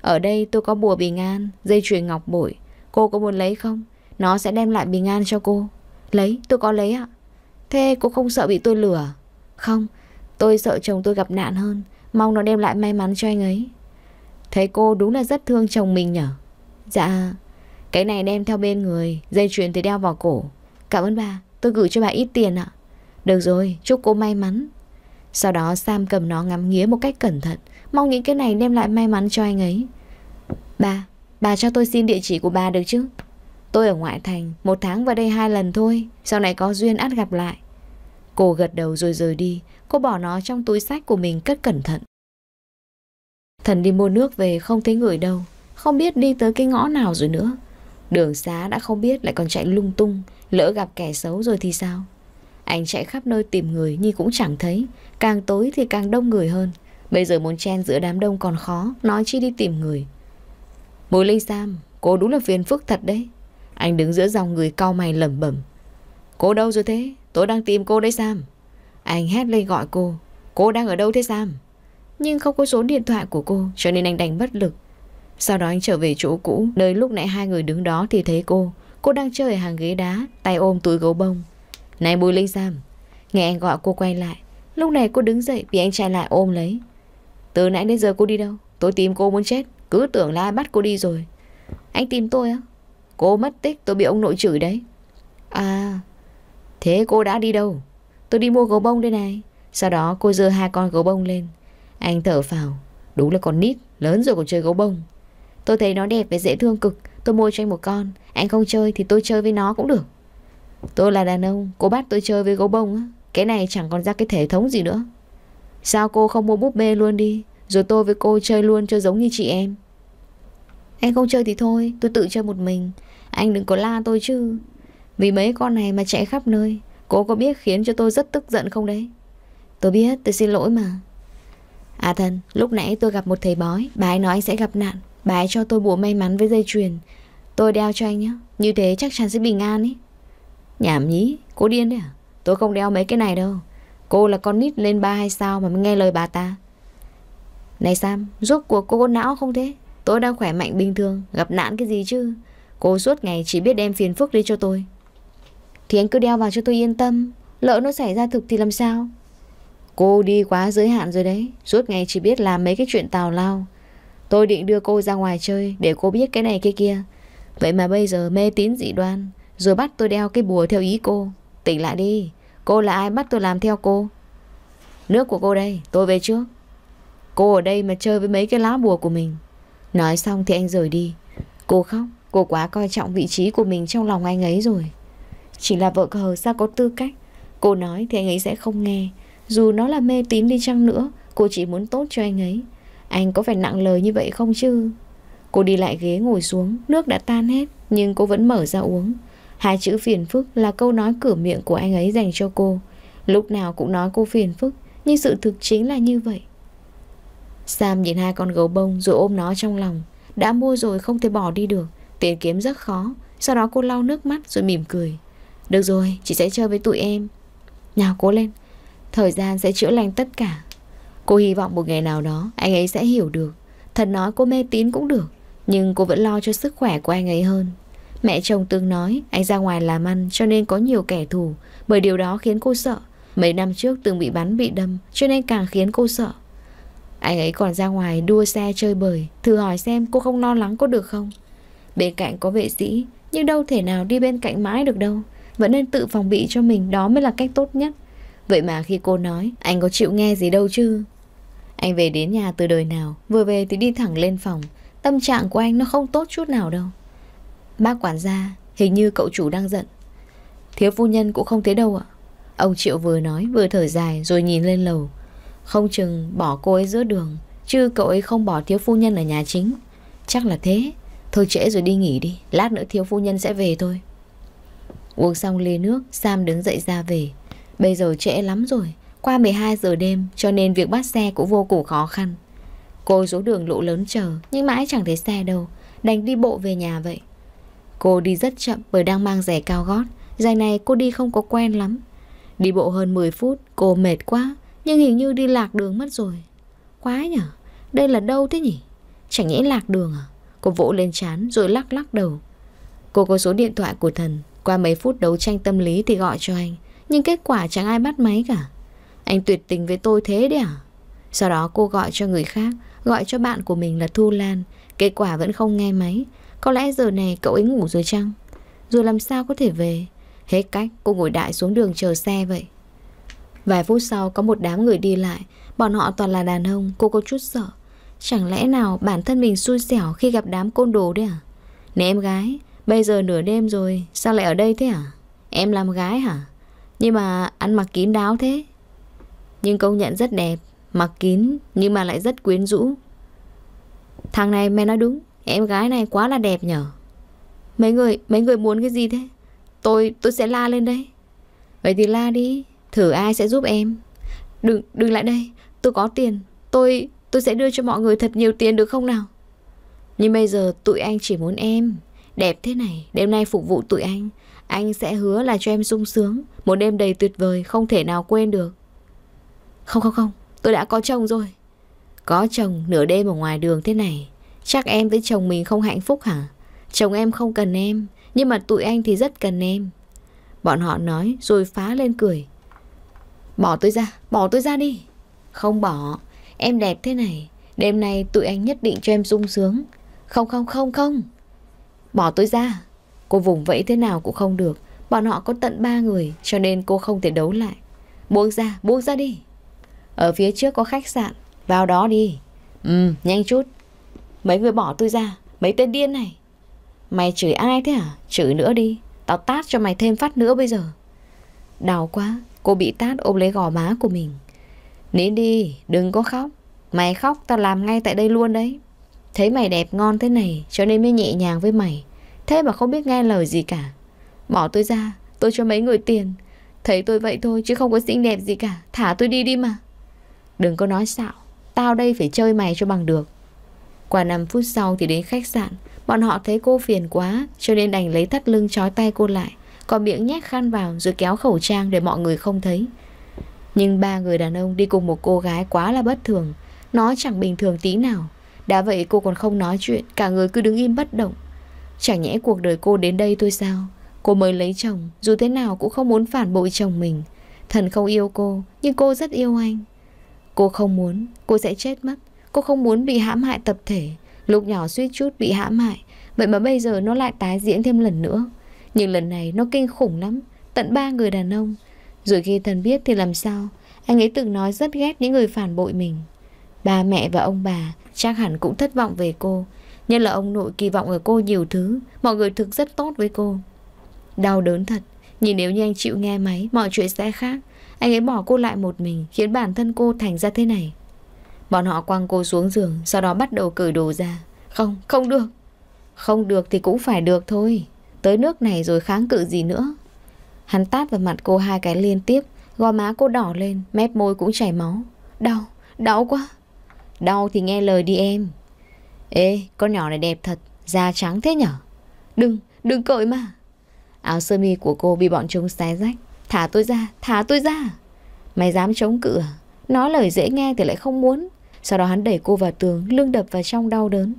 Ở đây tôi có bùa bình an, dây chuyền ngọc bội. Cô có muốn lấy không? Nó sẽ đem lại bình an cho cô. Lấy, tôi có lấy ạ. Thế cô không sợ bị tôi lừa Không Tôi sợ chồng tôi gặp nạn hơn Mong nó đem lại may mắn cho anh ấy Thấy cô đúng là rất thương chồng mình nhở Dạ Cái này đem theo bên người Dây chuyền thì đeo vào cổ Cảm ơn bà Tôi gửi cho bà ít tiền ạ Được rồi Chúc cô may mắn Sau đó Sam cầm nó ngắm nghía một cách cẩn thận Mong những cái này đem lại may mắn cho anh ấy Bà Bà cho tôi xin địa chỉ của bà được chứ Tôi ở ngoại thành, một tháng vào đây hai lần thôi, sau này có duyên ắt gặp lại. Cô gật đầu rồi rời đi, cô bỏ nó trong túi sách của mình cất cẩn thận. Thần đi mua nước về không thấy người đâu, không biết đi tới cái ngõ nào rồi nữa. Đường xá đã không biết lại còn chạy lung tung, lỡ gặp kẻ xấu rồi thì sao? Anh chạy khắp nơi tìm người nhưng cũng chẳng thấy, càng tối thì càng đông người hơn. Bây giờ muốn chen giữa đám đông còn khó, nói chi đi tìm người. Mối linh sam, cô đúng là phiền phức thật đấy. Anh đứng giữa dòng người cau mày lẩm bẩm. Cô đâu rồi thế? Tôi đang tìm cô đấy Sam. Anh hét lên gọi cô. Cô đang ở đâu thế Sam? Nhưng không có số điện thoại của cô cho nên anh đành bất lực. Sau đó anh trở về chỗ cũ, nơi lúc nãy hai người đứng đó thì thấy cô. Cô đang chơi ở hàng ghế đá, tay ôm túi gấu bông. Này Bùi Linh Sam. Nghe anh gọi cô quay lại. Lúc này cô đứng dậy bị anh trai lại ôm lấy. Từ nãy đến giờ cô đi đâu? Tôi tìm cô muốn chết. Cứ tưởng là ai bắt cô đi rồi. Anh tìm tôi á? Cô mất tích tôi bị ông nội chửi đấy À Thế cô đã đi đâu Tôi đi mua gấu bông đây này Sau đó cô giơ hai con gấu bông lên Anh thở phào Đúng là con nít Lớn rồi còn chơi gấu bông Tôi thấy nó đẹp và dễ thương cực Tôi mua cho anh một con Anh không chơi thì tôi chơi với nó cũng được Tôi là đàn ông Cô bắt tôi chơi với gấu bông á Cái này chẳng còn ra cái thể thống gì nữa Sao cô không mua búp bê luôn đi Rồi tôi với cô chơi luôn cho giống như chị em Anh không chơi thì thôi Tôi tự chơi một mình anh đừng có la tôi chứ Vì mấy con này mà chạy khắp nơi Cô có biết khiến cho tôi rất tức giận không đấy Tôi biết tôi xin lỗi mà À thần lúc nãy tôi gặp một thầy bói Bà ấy nói anh sẽ gặp nạn Bà ấy cho tôi bùa may mắn với dây chuyền Tôi đeo cho anh nhé Như thế chắc chắn sẽ bình an ý. Nhảm nhí cô điên đấy à Tôi không đeo mấy cái này đâu Cô là con nít lên ba hay sao mà mới nghe lời bà ta Này Sam Rốt cuộc cô có não không thế Tôi đang khỏe mạnh bình thường Gặp nạn cái gì chứ Cô suốt ngày chỉ biết đem phiền phức đi cho tôi Thì anh cứ đeo vào cho tôi yên tâm Lỡ nó xảy ra thực thì làm sao Cô đi quá giới hạn rồi đấy Suốt ngày chỉ biết làm mấy cái chuyện tào lao Tôi định đưa cô ra ngoài chơi Để cô biết cái này cái kia Vậy mà bây giờ mê tín dị đoan Rồi bắt tôi đeo cái bùa theo ý cô Tỉnh lại đi Cô là ai bắt tôi làm theo cô Nước của cô đây tôi về trước Cô ở đây mà chơi với mấy cái lá bùa của mình Nói xong thì anh rời đi Cô khóc Cô quá coi trọng vị trí của mình trong lòng anh ấy rồi Chỉ là vợ cờ sao có tư cách Cô nói thì anh ấy sẽ không nghe Dù nó là mê tín đi chăng nữa Cô chỉ muốn tốt cho anh ấy Anh có phải nặng lời như vậy không chứ Cô đi lại ghế ngồi xuống Nước đã tan hết Nhưng cô vẫn mở ra uống Hai chữ phiền phức là câu nói cửa miệng của anh ấy dành cho cô Lúc nào cũng nói cô phiền phức Nhưng sự thực chính là như vậy Sam nhìn hai con gấu bông rồi ôm nó trong lòng Đã mua rồi không thể bỏ đi được Tiền kiếm rất khó Sau đó cô lau nước mắt rồi mỉm cười Được rồi, chị sẽ chơi với tụi em Nào cố lên Thời gian sẽ chữa lành tất cả Cô hy vọng một ngày nào đó anh ấy sẽ hiểu được Thật nói cô mê tín cũng được Nhưng cô vẫn lo cho sức khỏe của anh ấy hơn Mẹ chồng từng nói anh ra ngoài làm ăn cho nên có nhiều kẻ thù Bởi điều đó khiến cô sợ Mấy năm trước từng bị bắn bị đâm Cho nên càng khiến cô sợ Anh ấy còn ra ngoài đua xe chơi bời Thử hỏi xem cô không lo lắng có được không Bên cạnh có vệ sĩ, nhưng đâu thể nào đi bên cạnh mãi được đâu. Vẫn nên tự phòng bị cho mình, đó mới là cách tốt nhất. Vậy mà khi cô nói, anh có chịu nghe gì đâu chứ? Anh về đến nhà từ đời nào, vừa về thì đi thẳng lên phòng. Tâm trạng của anh nó không tốt chút nào đâu. Bác quản gia, hình như cậu chủ đang giận. Thiếu phu nhân cũng không thấy đâu ạ. Ông Triệu vừa nói vừa thở dài rồi nhìn lên lầu. Không chừng bỏ cô ấy giữa đường, chứ cậu ấy không bỏ thiếu phu nhân ở nhà chính. Chắc là thế. Thôi trễ rồi đi nghỉ đi Lát nữa thiếu phu nhân sẽ về thôi Uống xong ly nước Sam đứng dậy ra về Bây giờ trễ lắm rồi Qua 12 giờ đêm cho nên việc bắt xe cũng vô cùng khó khăn Cô xuống đường lộ lớn chờ Nhưng mãi chẳng thấy xe đâu Đành đi bộ về nhà vậy Cô đi rất chậm bởi đang mang giày cao gót Giày này cô đi không có quen lắm Đi bộ hơn 10 phút Cô mệt quá Nhưng hình như đi lạc đường mất rồi Quá nhở Đây là đâu thế nhỉ Chẳng nhẽ lạc đường à Cô vỗ lên chán rồi lắc lắc đầu Cô có số điện thoại của thần Qua mấy phút đấu tranh tâm lý thì gọi cho anh Nhưng kết quả chẳng ai bắt máy cả Anh tuyệt tình với tôi thế đấy à Sau đó cô gọi cho người khác Gọi cho bạn của mình là Thu Lan Kết quả vẫn không nghe máy Có lẽ giờ này cậu ấy ngủ rồi chăng Rồi làm sao có thể về Hết cách cô ngồi đại xuống đường chờ xe vậy Vài phút sau có một đám người đi lại Bọn họ toàn là đàn ông Cô có chút sợ Chẳng lẽ nào bản thân mình xui xẻo khi gặp đám côn đồ đấy à? Nè em gái, bây giờ nửa đêm rồi, sao lại ở đây thế à? Em làm gái hả? Nhưng mà ăn mặc kín đáo thế. Nhưng công nhận rất đẹp, mặc kín nhưng mà lại rất quyến rũ. Thằng này mày nói đúng, em gái này quá là đẹp nhở. Mấy người, mấy người muốn cái gì thế? Tôi, tôi sẽ la lên đây. Vậy thì la đi, thử ai sẽ giúp em. Đừng, đừng lại đây, tôi có tiền, tôi... Tôi sẽ đưa cho mọi người thật nhiều tiền được không nào Nhưng bây giờ tụi anh chỉ muốn em Đẹp thế này Đêm nay phục vụ tụi anh Anh sẽ hứa là cho em sung sướng Một đêm đầy tuyệt vời Không thể nào quên được Không không không Tôi đã có chồng rồi Có chồng nửa đêm ở ngoài đường thế này Chắc em với chồng mình không hạnh phúc hả Chồng em không cần em Nhưng mà tụi anh thì rất cần em Bọn họ nói rồi phá lên cười Bỏ tôi ra, bỏ tôi ra đi Không bỏ Em đẹp thế này Đêm nay tụi anh nhất định cho em sung sướng Không không không không Bỏ tôi ra Cô vùng vẫy thế nào cũng không được Bọn họ có tận ba người Cho nên cô không thể đấu lại Buông ra, buông ra đi Ở phía trước có khách sạn Vào đó đi Ừ, nhanh chút Mấy người bỏ tôi ra Mấy tên điên này Mày chửi ai thế hả? Chửi nữa đi Tao tát cho mày thêm phát nữa bây giờ Đau quá Cô bị tát ôm lấy gò má của mình Nín đi, đừng có khóc Mày khóc tao làm ngay tại đây luôn đấy Thấy mày đẹp ngon thế này Cho nên mới nhẹ nhàng với mày Thế mà không biết nghe lời gì cả Bỏ tôi ra, tôi cho mấy người tiền Thấy tôi vậy thôi chứ không có xinh đẹp gì cả Thả tôi đi đi mà Đừng có nói xạo Tao đây phải chơi mày cho bằng được Qua 5 phút sau thì đến khách sạn Bọn họ thấy cô phiền quá Cho nên đành lấy thắt lưng trói tay cô lại Còn miệng nhét khăn vào rồi kéo khẩu trang để mọi người không thấy nhưng ba người đàn ông đi cùng một cô gái quá là bất thường Nó chẳng bình thường tí nào Đã vậy cô còn không nói chuyện Cả người cứ đứng im bất động Chẳng nhẽ cuộc đời cô đến đây thôi sao Cô mới lấy chồng Dù thế nào cũng không muốn phản bội chồng mình Thần không yêu cô Nhưng cô rất yêu anh Cô không muốn Cô sẽ chết mất Cô không muốn bị hãm hại tập thể Lúc nhỏ suýt chút bị hãm hại Vậy mà bây giờ nó lại tái diễn thêm lần nữa Nhưng lần này nó kinh khủng lắm Tận ba người đàn ông rồi khi thần biết thì làm sao Anh ấy từng nói rất ghét những người phản bội mình Ba mẹ và ông bà Chắc hẳn cũng thất vọng về cô Nhất là ông nội kỳ vọng ở cô nhiều thứ Mọi người thực rất tốt với cô Đau đớn thật nhìn nếu như anh chịu nghe máy Mọi chuyện sẽ khác Anh ấy bỏ cô lại một mình Khiến bản thân cô thành ra thế này Bọn họ quăng cô xuống giường Sau đó bắt đầu cởi đồ ra Không, không được Không được thì cũng phải được thôi Tới nước này rồi kháng cự gì nữa Hắn tát vào mặt cô hai cái liên tiếp Gò má cô đỏ lên Mép môi cũng chảy máu Đau, đau quá Đau thì nghe lời đi em Ê, con nhỏ này đẹp thật Da trắng thế nhở Đừng, đừng cởi mà Áo sơ mi của cô bị bọn chúng xé rách Thả tôi ra, thả tôi ra Mày dám chống cửa à? Nói lời dễ nghe thì lại không muốn Sau đó hắn đẩy cô vào tường Lưng đập vào trong đau đớn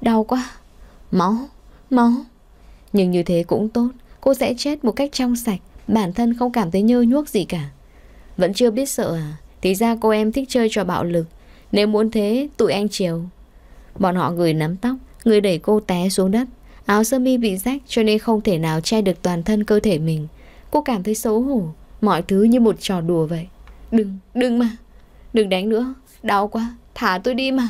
Đau quá Máu, máu Nhưng như thế cũng tốt Cô sẽ chết một cách trong sạch Bản thân không cảm thấy nhơ nhuốc gì cả Vẫn chưa biết sợ à Thì ra cô em thích chơi trò bạo lực Nếu muốn thế tụi anh chiều Bọn họ người nắm tóc Người đẩy cô té xuống đất Áo sơ mi bị rách cho nên không thể nào che được toàn thân cơ thể mình Cô cảm thấy xấu hổ Mọi thứ như một trò đùa vậy Đừng, đừng mà Đừng đánh nữa, đau quá, thả tôi đi mà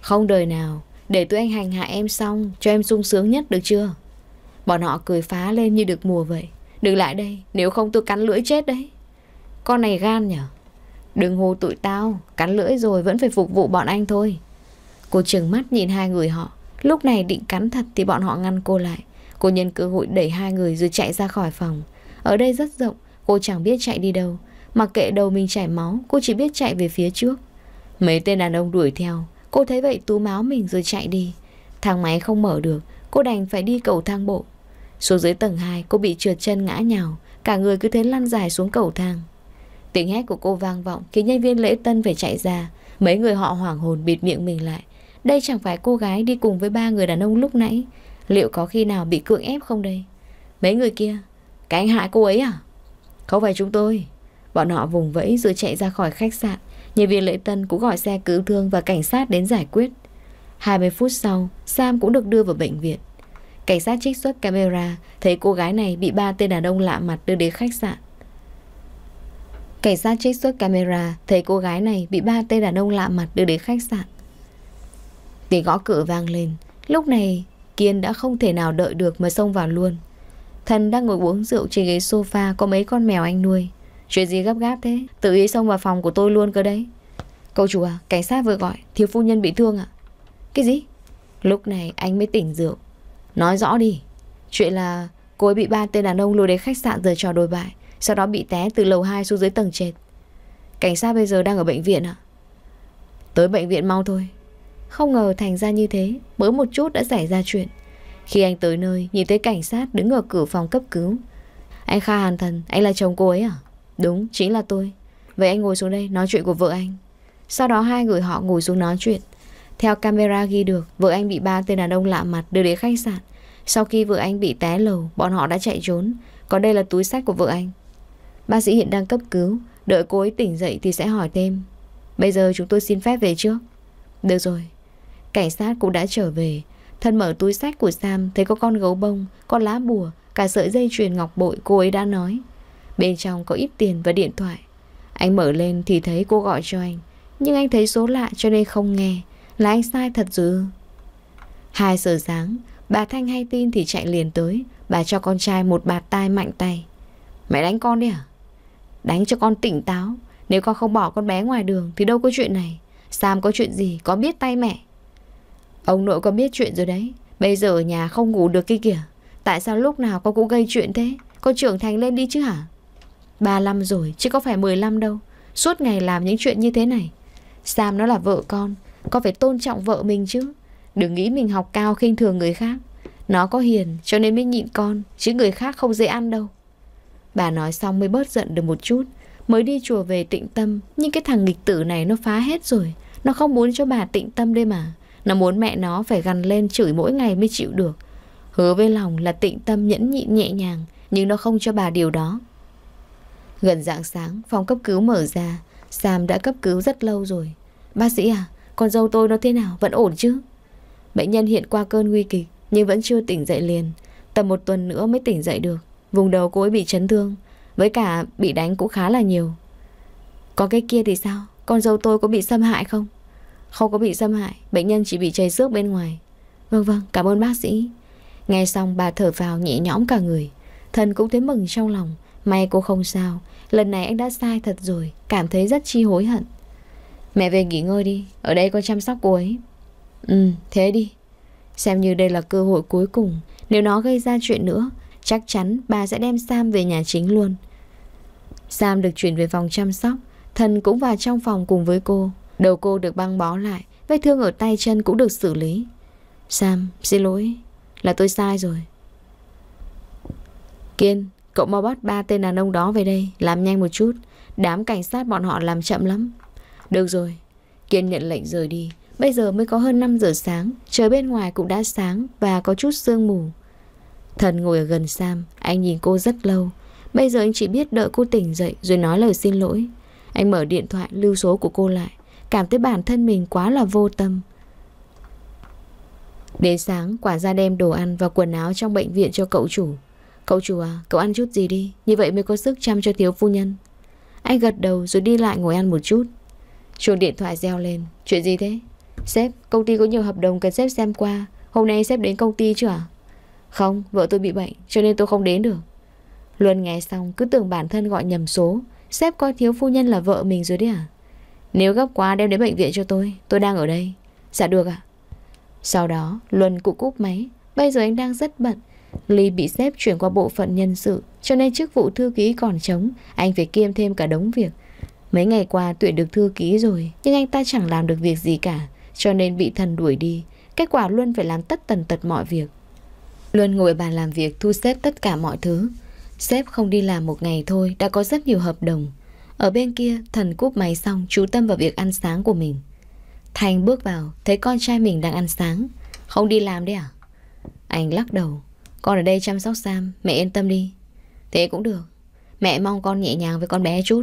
Không đời nào Để tôi anh hành hạ em xong Cho em sung sướng nhất được chưa Bọn họ cười phá lên như được mùa vậy Đừng lại đây Nếu không tôi cắn lưỡi chết đấy Con này gan nhở Đừng hô tụi tao Cắn lưỡi rồi vẫn phải phục vụ bọn anh thôi Cô trừng mắt nhìn hai người họ Lúc này định cắn thật thì bọn họ ngăn cô lại Cô nhân cơ hội đẩy hai người rồi chạy ra khỏi phòng Ở đây rất rộng Cô chẳng biết chạy đi đâu Mặc kệ đầu mình chảy máu Cô chỉ biết chạy về phía trước Mấy tên đàn ông đuổi theo Cô thấy vậy tú máu mình rồi chạy đi Thang máy không mở được Cô đành phải đi cầu thang bộ xuống dưới tầng 2 cô bị trượt chân ngã nhào Cả người cứ thế lăn dài xuống cầu thang Tiếng hét của cô vang vọng Khiến nhân viên lễ tân phải chạy ra Mấy người họ hoảng hồn bịt miệng mình lại Đây chẳng phải cô gái đi cùng với ba người đàn ông lúc nãy Liệu có khi nào bị cưỡng ép không đây Mấy người kia Cái anh hại cô ấy à Không phải chúng tôi Bọn họ vùng vẫy rồi chạy ra khỏi khách sạn Nhân viên lễ tân cũng gọi xe cứu thương và cảnh sát đến giải quyết 20 phút sau Sam cũng được đưa vào bệnh viện Cảnh sát trích xuất camera Thấy cô gái này bị ba tên đàn ông lạ mặt đưa đến khách sạn Cảnh sát trích xuất camera Thấy cô gái này bị ba tên đàn ông lạ mặt đưa đến khách sạn Tiếng gõ cửa vang lên Lúc này Kiên đã không thể nào đợi được mà xông vào luôn Thần đang ngồi uống rượu trên ghế sofa Có mấy con mèo anh nuôi Chuyện gì gấp gáp thế Tự ý xông vào phòng của tôi luôn cơ đấy Cậu chủ à Cảnh sát vừa gọi Thiếu phu nhân bị thương ạ à? Cái gì Lúc này anh mới tỉnh rượu Nói rõ đi. Chuyện là cô ấy bị ba tên đàn ông lùi đến khách sạn giờ trò đồi bại. Sau đó bị té từ lầu 2 xuống dưới tầng trệt. Cảnh sát bây giờ đang ở bệnh viện ạ. Tới bệnh viện mau thôi. Không ngờ thành ra như thế. Mới một chút đã xảy ra chuyện. Khi anh tới nơi, nhìn thấy cảnh sát đứng ở cửa phòng cấp cứu. Anh Kha Hàn Thần, anh là chồng cô ấy à? Đúng, chính là tôi. Vậy anh ngồi xuống đây nói chuyện của vợ anh. Sau đó hai người họ ngồi xuống nói chuyện. Theo camera ghi được, vợ anh bị ba tên đàn ông lạ mặt đưa đến khách sạn. Sau khi vợ anh bị té lầu, bọn họ đã chạy trốn. Còn đây là túi sách của vợ anh. Bác sĩ hiện đang cấp cứu, đợi cô ấy tỉnh dậy thì sẽ hỏi thêm. Bây giờ chúng tôi xin phép về trước. Được rồi. Cảnh sát cũng đã trở về. Thân mở túi sách của Sam thấy có con gấu bông, con lá bùa, cả sợi dây chuyền ngọc bội cô ấy đã nói. Bên trong có ít tiền và điện thoại. Anh mở lên thì thấy cô gọi cho anh. Nhưng anh thấy số lạ cho nên không nghe là anh sai thật chứ Hai giờ sáng Bà Thanh hay tin thì chạy liền tới Bà cho con trai một bạt tai mạnh tay Mẹ đánh con đi à Đánh cho con tỉnh táo Nếu con không bỏ con bé ngoài đường Thì đâu có chuyện này Sam có chuyện gì có biết tay mẹ Ông nội có biết chuyện rồi đấy Bây giờ ở nhà không ngủ được kia kìa Tại sao lúc nào con cũng gây chuyện thế Con trưởng thành lên đi chứ hả 35 rồi chứ có phải 15 đâu Suốt ngày làm những chuyện như thế này Sam nó là vợ con con phải tôn trọng vợ mình chứ Đừng nghĩ mình học cao khinh thường người khác Nó có hiền cho nên mới nhịn con Chứ người khác không dễ ăn đâu Bà nói xong mới bớt giận được một chút Mới đi chùa về tịnh tâm Nhưng cái thằng nghịch tử này nó phá hết rồi Nó không muốn cho bà tịnh tâm đây mà Nó muốn mẹ nó phải gằn lên chửi mỗi ngày mới chịu được Hứa với lòng là tịnh tâm nhẫn nhịn nhẹ nhàng Nhưng nó không cho bà điều đó Gần dạng sáng, phòng cấp cứu mở ra Sam đã cấp cứu rất lâu rồi Bác sĩ à, con dâu tôi nó thế nào vẫn ổn chứ Bệnh nhân hiện qua cơn nguy kịch Nhưng vẫn chưa tỉnh dậy liền Tầm một tuần nữa mới tỉnh dậy được Vùng đầu cô ấy bị chấn thương Với cả bị đánh cũng khá là nhiều Có cái kia thì sao Con dâu tôi có bị xâm hại không Không có bị xâm hại Bệnh nhân chỉ bị chảy xước bên ngoài Vâng vâng cảm ơn bác sĩ Nghe xong bà thở vào nhẹ nhõm cả người Thần cũng thấy mừng trong lòng May cô không sao Lần này anh đã sai thật rồi Cảm thấy rất chi hối hận Mẹ về nghỉ ngơi đi Ở đây con chăm sóc cô ấy Ừ thế đi Xem như đây là cơ hội cuối cùng Nếu nó gây ra chuyện nữa Chắc chắn bà sẽ đem Sam về nhà chính luôn Sam được chuyển về phòng chăm sóc Thần cũng vào trong phòng cùng với cô Đầu cô được băng bó lại Vết thương ở tay chân cũng được xử lý Sam, xin lỗi Là tôi sai rồi Kiên, cậu mau bắt ba tên đàn ông đó về đây Làm nhanh một chút Đám cảnh sát bọn họ làm chậm lắm được rồi, Kiên nhận lệnh rời đi. Bây giờ mới có hơn 5 giờ sáng, trời bên ngoài cũng đã sáng và có chút sương mù. Thần ngồi ở gần Sam, anh nhìn cô rất lâu. Bây giờ anh chỉ biết đợi cô tỉnh dậy rồi nói lời xin lỗi. Anh mở điện thoại lưu số của cô lại, cảm thấy bản thân mình quá là vô tâm. Đến sáng, quả ra đem đồ ăn và quần áo trong bệnh viện cho cậu chủ. Cậu chủ à, cậu ăn chút gì đi, như vậy mới có sức chăm cho thiếu phu nhân. Anh gật đầu rồi đi lại ngồi ăn một chút. Chuông điện thoại reo lên Chuyện gì thế Sếp công ty có nhiều hợp đồng cần sếp xem qua Hôm nay sếp đến công ty chưa Không vợ tôi bị bệnh cho nên tôi không đến được Luân nghe xong cứ tưởng bản thân gọi nhầm số Sếp coi thiếu phu nhân là vợ mình rồi đấy à Nếu gấp quá đem đến bệnh viện cho tôi Tôi đang ở đây Dạ được ạ à? Sau đó Luân cụ cúp máy Bây giờ anh đang rất bận Ly bị sếp chuyển qua bộ phận nhân sự Cho nên chức vụ thư ký còn trống Anh phải kiêm thêm cả đống việc Mấy ngày qua tuyển được thư ký rồi Nhưng anh ta chẳng làm được việc gì cả Cho nên bị thần đuổi đi Kết quả Luân phải làm tất tần tật mọi việc Luân ngồi bàn làm việc thu xếp tất cả mọi thứ Sếp không đi làm một ngày thôi Đã có rất nhiều hợp đồng Ở bên kia thần cúp máy xong Chú tâm vào việc ăn sáng của mình Thành bước vào Thấy con trai mình đang ăn sáng Không đi làm đấy à Anh lắc đầu Con ở đây chăm sóc Sam Mẹ yên tâm đi Thế cũng được Mẹ mong con nhẹ nhàng với con bé chút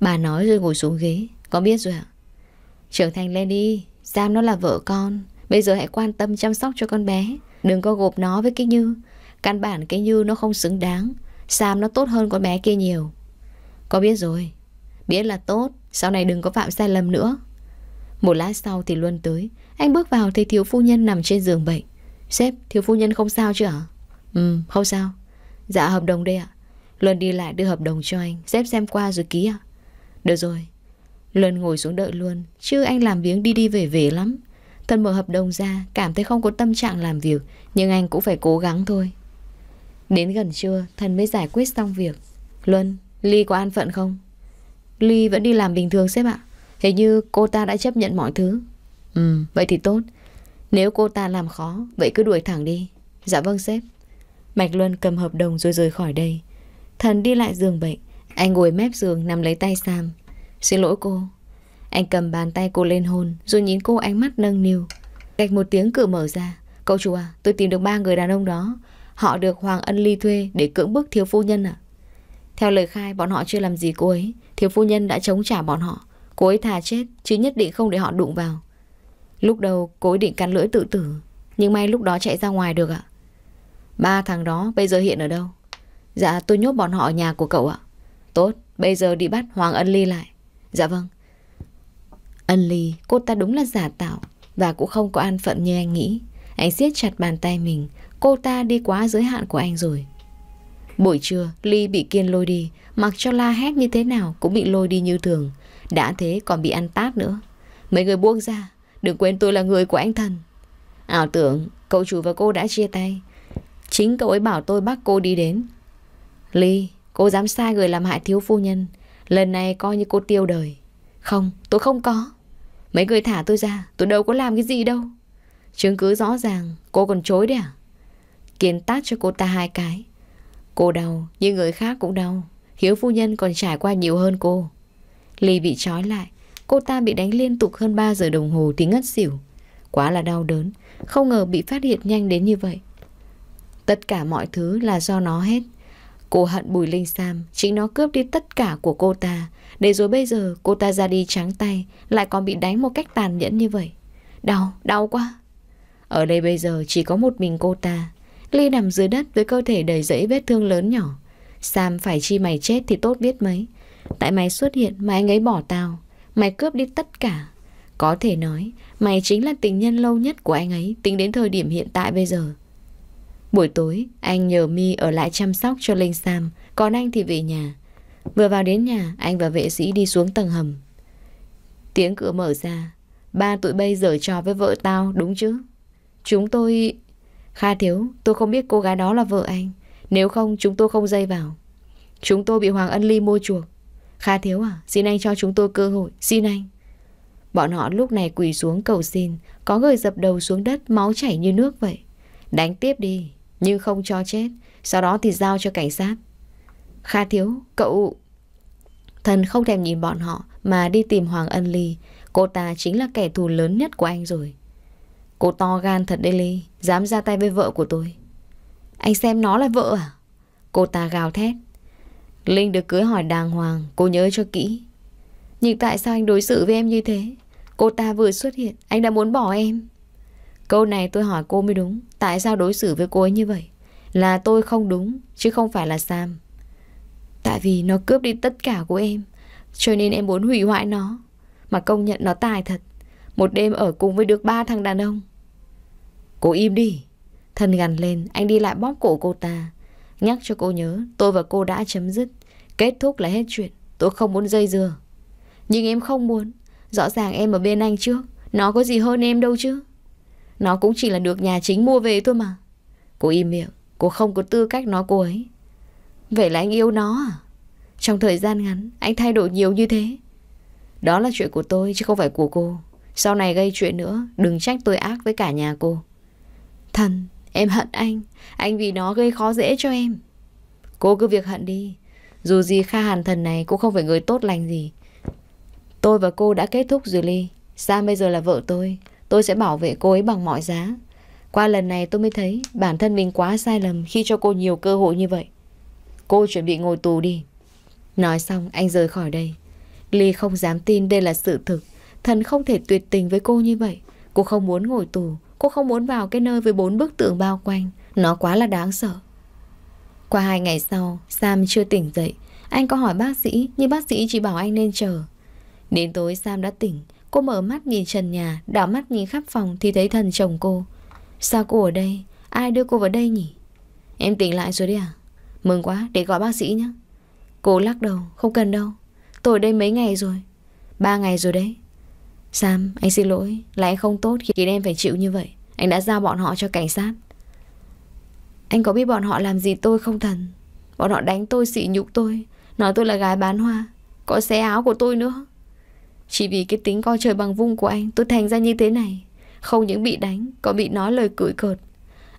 Bà nói rồi ngồi xuống ghế có biết rồi ạ Trưởng thành lên đi Giam nó là vợ con Bây giờ hãy quan tâm chăm sóc cho con bé Đừng có gộp nó với cái Như Căn bản cái Như nó không xứng đáng Sam nó tốt hơn con bé kia nhiều có biết rồi Biết là tốt Sau này đừng có phạm sai lầm nữa Một lát sau thì Luân tới Anh bước vào thấy thiếu phu nhân nằm trên giường bệnh Sếp, thiếu phu nhân không sao chứ ạ? Ừ, không sao Dạ hợp đồng đây ạ Luân đi lại đưa hợp đồng cho anh Sếp xem qua rồi ký ạ được rồi Luân ngồi xuống đợi luôn Chứ anh làm viếng đi đi về về lắm Tân mở hợp đồng ra Cảm thấy không có tâm trạng làm việc Nhưng anh cũng phải cố gắng thôi Đến gần trưa Thần mới giải quyết xong việc Luân Ly có an phận không Ly vẫn đi làm bình thường sếp ạ Hình như cô ta đã chấp nhận mọi thứ Ừ vậy thì tốt Nếu cô ta làm khó Vậy cứ đuổi thẳng đi Dạ vâng sếp Mạch Luân cầm hợp đồng rồi rời khỏi đây Thần đi lại giường bệnh anh ngồi mép giường nằm lấy tay Sam Xin lỗi cô Anh cầm bàn tay cô lên hôn Rồi nhìn cô ánh mắt nâng niu Gạch một tiếng cửa mở ra Cậu chủ à tôi tìm được ba người đàn ông đó Họ được Hoàng Ân Ly thuê để cưỡng bức thiếu phu nhân ạ Theo lời khai bọn họ chưa làm gì cô ấy Thiếu phu nhân đã chống trả bọn họ Cô ấy thà chết chứ nhất định không để họ đụng vào Lúc đầu cô ấy định cắn lưỡi tự tử Nhưng may lúc đó chạy ra ngoài được ạ Ba thằng đó bây giờ hiện ở đâu Dạ tôi nhốt bọn họ ở nhà của cậu ạ Tốt, bây giờ đi bắt Hoàng Ân Ly lại. Dạ vâng. Ân Ly, cô ta đúng là giả tạo và cũng không có an phận như anh nghĩ. Anh siết chặt bàn tay mình, cô ta đi quá giới hạn của anh rồi. Buổi trưa, Ly bị Kiên lôi đi, mặc cho la hét như thế nào cũng bị lôi đi như thường. Đã thế còn bị ăn tát nữa. Mấy người buông ra, đừng quên tôi là người của anh thần. Ảo tưởng, cậu chủ và cô đã chia tay. Chính cậu ấy bảo tôi bắt cô đi đến. Ly, Cô dám sai người làm hại thiếu phu nhân Lần này coi như cô tiêu đời Không tôi không có Mấy người thả tôi ra tôi đâu có làm cái gì đâu Chứng cứ rõ ràng Cô còn chối đấy à Kiên tát cho cô ta hai cái Cô đau nhưng người khác cũng đau Hiếu phu nhân còn trải qua nhiều hơn cô Ly bị trói lại Cô ta bị đánh liên tục hơn 3 giờ đồng hồ thì ngất xỉu Quá là đau đớn Không ngờ bị phát hiện nhanh đến như vậy Tất cả mọi thứ là do nó hết Cô hận Bùi Linh Sam, chính nó cướp đi tất cả của cô ta. Để rồi bây giờ cô ta ra đi trắng tay, lại còn bị đánh một cách tàn nhẫn như vậy. Đau, đau quá. Ở đây bây giờ chỉ có một mình cô ta. Ly nằm dưới đất với cơ thể đầy rẫy vết thương lớn nhỏ. Sam phải chi mày chết thì tốt biết mấy. Tại mày xuất hiện mà anh ấy bỏ tao. Mày cướp đi tất cả. Có thể nói, mày chính là tình nhân lâu nhất của anh ấy tính đến thời điểm hiện tại bây giờ. Buổi tối, anh nhờ Mi ở lại chăm sóc cho Linh Sam, còn anh thì về nhà. Vừa vào đến nhà, anh và vệ sĩ đi xuống tầng hầm. Tiếng cửa mở ra, ba tụi bây giờ trò với vợ tao, đúng chứ? Chúng tôi... Kha thiếu, tôi không biết cô gái đó là vợ anh. Nếu không, chúng tôi không dây vào. Chúng tôi bị Hoàng Ân Ly mua chuộc. Kha thiếu à, xin anh cho chúng tôi cơ hội, xin anh. Bọn họ lúc này quỳ xuống cầu xin, có người dập đầu xuống đất máu chảy như nước vậy. Đánh tiếp đi, nhưng không cho chết, sau đó thì giao cho cảnh sát. Kha Thiếu, cậu... Thần không thèm nhìn bọn họ mà đi tìm Hoàng Ân Ly, cô ta chính là kẻ thù lớn nhất của anh rồi. Cô to gan thật đây Ly, dám ra tay với vợ của tôi. Anh xem nó là vợ à? Cô ta gào thét. Linh được cưới hỏi đàng hoàng, cô nhớ cho kỹ. Nhưng tại sao anh đối xử với em như thế? Cô ta vừa xuất hiện, anh đã muốn bỏ em. Câu này tôi hỏi cô mới đúng. Tại sao đối xử với cô ấy như vậy? Là tôi không đúng, chứ không phải là Sam. Tại vì nó cướp đi tất cả của em, cho nên em muốn hủy hoại nó. Mà công nhận nó tài thật. Một đêm ở cùng với được ba thằng đàn ông. Cô im đi. Thân gằn lên, anh đi lại bóp cổ cô ta. Nhắc cho cô nhớ, tôi và cô đã chấm dứt. Kết thúc là hết chuyện. Tôi không muốn dây dừa. Nhưng em không muốn. Rõ ràng em ở bên anh trước. Nó có gì hơn em đâu chứ. Nó cũng chỉ là được nhà chính mua về thôi mà. Cô im miệng, cô không có tư cách nói cô ấy. Vậy là anh yêu nó à? Trong thời gian ngắn, anh thay đổi nhiều như thế. Đó là chuyện của tôi chứ không phải của cô. Sau này gây chuyện nữa, đừng trách tôi ác với cả nhà cô. Thần, em hận anh. Anh vì nó gây khó dễ cho em. Cô cứ việc hận đi. Dù gì Kha Hàn Thần này cũng không phải người tốt lành gì. Tôi và cô đã kết thúc rồi ly. Sam bây giờ là vợ tôi. Tôi sẽ bảo vệ cô ấy bằng mọi giá. Qua lần này tôi mới thấy bản thân mình quá sai lầm khi cho cô nhiều cơ hội như vậy. Cô chuẩn bị ngồi tù đi. Nói xong anh rời khỏi đây. Ly không dám tin đây là sự thực. Thần không thể tuyệt tình với cô như vậy. Cô không muốn ngồi tù. Cô không muốn vào cái nơi với bốn bức tượng bao quanh. Nó quá là đáng sợ. Qua hai ngày sau, Sam chưa tỉnh dậy. Anh có hỏi bác sĩ, nhưng bác sĩ chỉ bảo anh nên chờ. Đến tối Sam đã tỉnh. Cô mở mắt nhìn trần nhà Đảo mắt nhìn khắp phòng thì thấy thần chồng cô Sao cô ở đây Ai đưa cô vào đây nhỉ Em tỉnh lại rồi đấy à Mừng quá để gọi bác sĩ nhé Cô lắc đầu không cần đâu Tôi ở đây mấy ngày rồi Ba ngày rồi đấy Sam anh xin lỗi Là anh không tốt khi khiến em phải chịu như vậy Anh đã giao bọn họ cho cảnh sát Anh có biết bọn họ làm gì tôi không thần Bọn họ đánh tôi xỉ nhục tôi Nói tôi là gái bán hoa Có xé áo của tôi nữa chỉ vì cái tính coi trời bằng vung của anh Tôi thành ra như thế này Không những bị đánh Còn bị nói lời cười cợt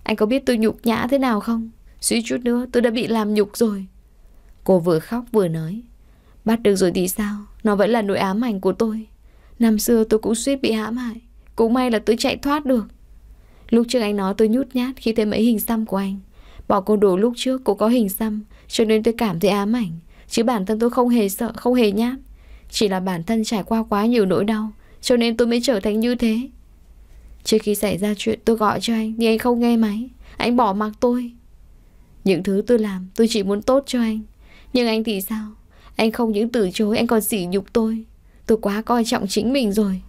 Anh có biết tôi nhục nhã thế nào không Suýt chút nữa tôi đã bị làm nhục rồi Cô vừa khóc vừa nói Bắt được rồi thì sao Nó vẫn là nỗi ám ảnh của tôi Năm xưa tôi cũng suýt bị hãm hại Cũng may là tôi chạy thoát được Lúc trước anh nói tôi nhút nhát khi thấy mấy hình xăm của anh Bỏ cô đồ lúc trước cô có hình xăm Cho nên tôi cảm thấy ám ảnh Chứ bản thân tôi không hề sợ, không hề nhát chỉ là bản thân trải qua quá nhiều nỗi đau Cho nên tôi mới trở thành như thế Trước khi xảy ra chuyện tôi gọi cho anh Nhưng anh không nghe máy Anh bỏ mặc tôi Những thứ tôi làm tôi chỉ muốn tốt cho anh Nhưng anh thì sao Anh không những từ chối anh còn sỉ nhục tôi Tôi quá coi trọng chính mình rồi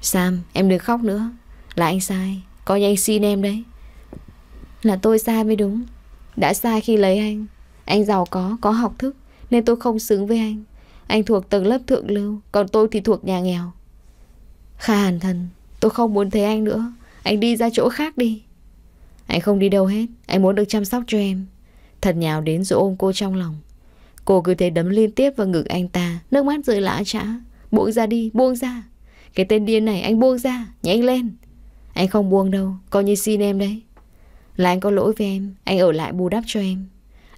Sam em đừng khóc nữa Là anh sai Coi như anh xin em đấy Là tôi sai mới đúng Đã sai khi lấy anh Anh giàu có, có học thức Nên tôi không xứng với anh anh thuộc tầng lớp thượng lưu Còn tôi thì thuộc nhà nghèo Kha hàn thần Tôi không muốn thấy anh nữa Anh đi ra chỗ khác đi Anh không đi đâu hết Anh muốn được chăm sóc cho em Thật nhào đến rồi ôm cô trong lòng Cô cứ thế đấm liên tiếp vào ngực anh ta Nước mắt rơi lã trã Buông ra đi, buông ra Cái tên điên này anh buông ra, nhanh lên Anh không buông đâu, coi như xin em đấy Là anh có lỗi với em Anh ở lại bù đắp cho em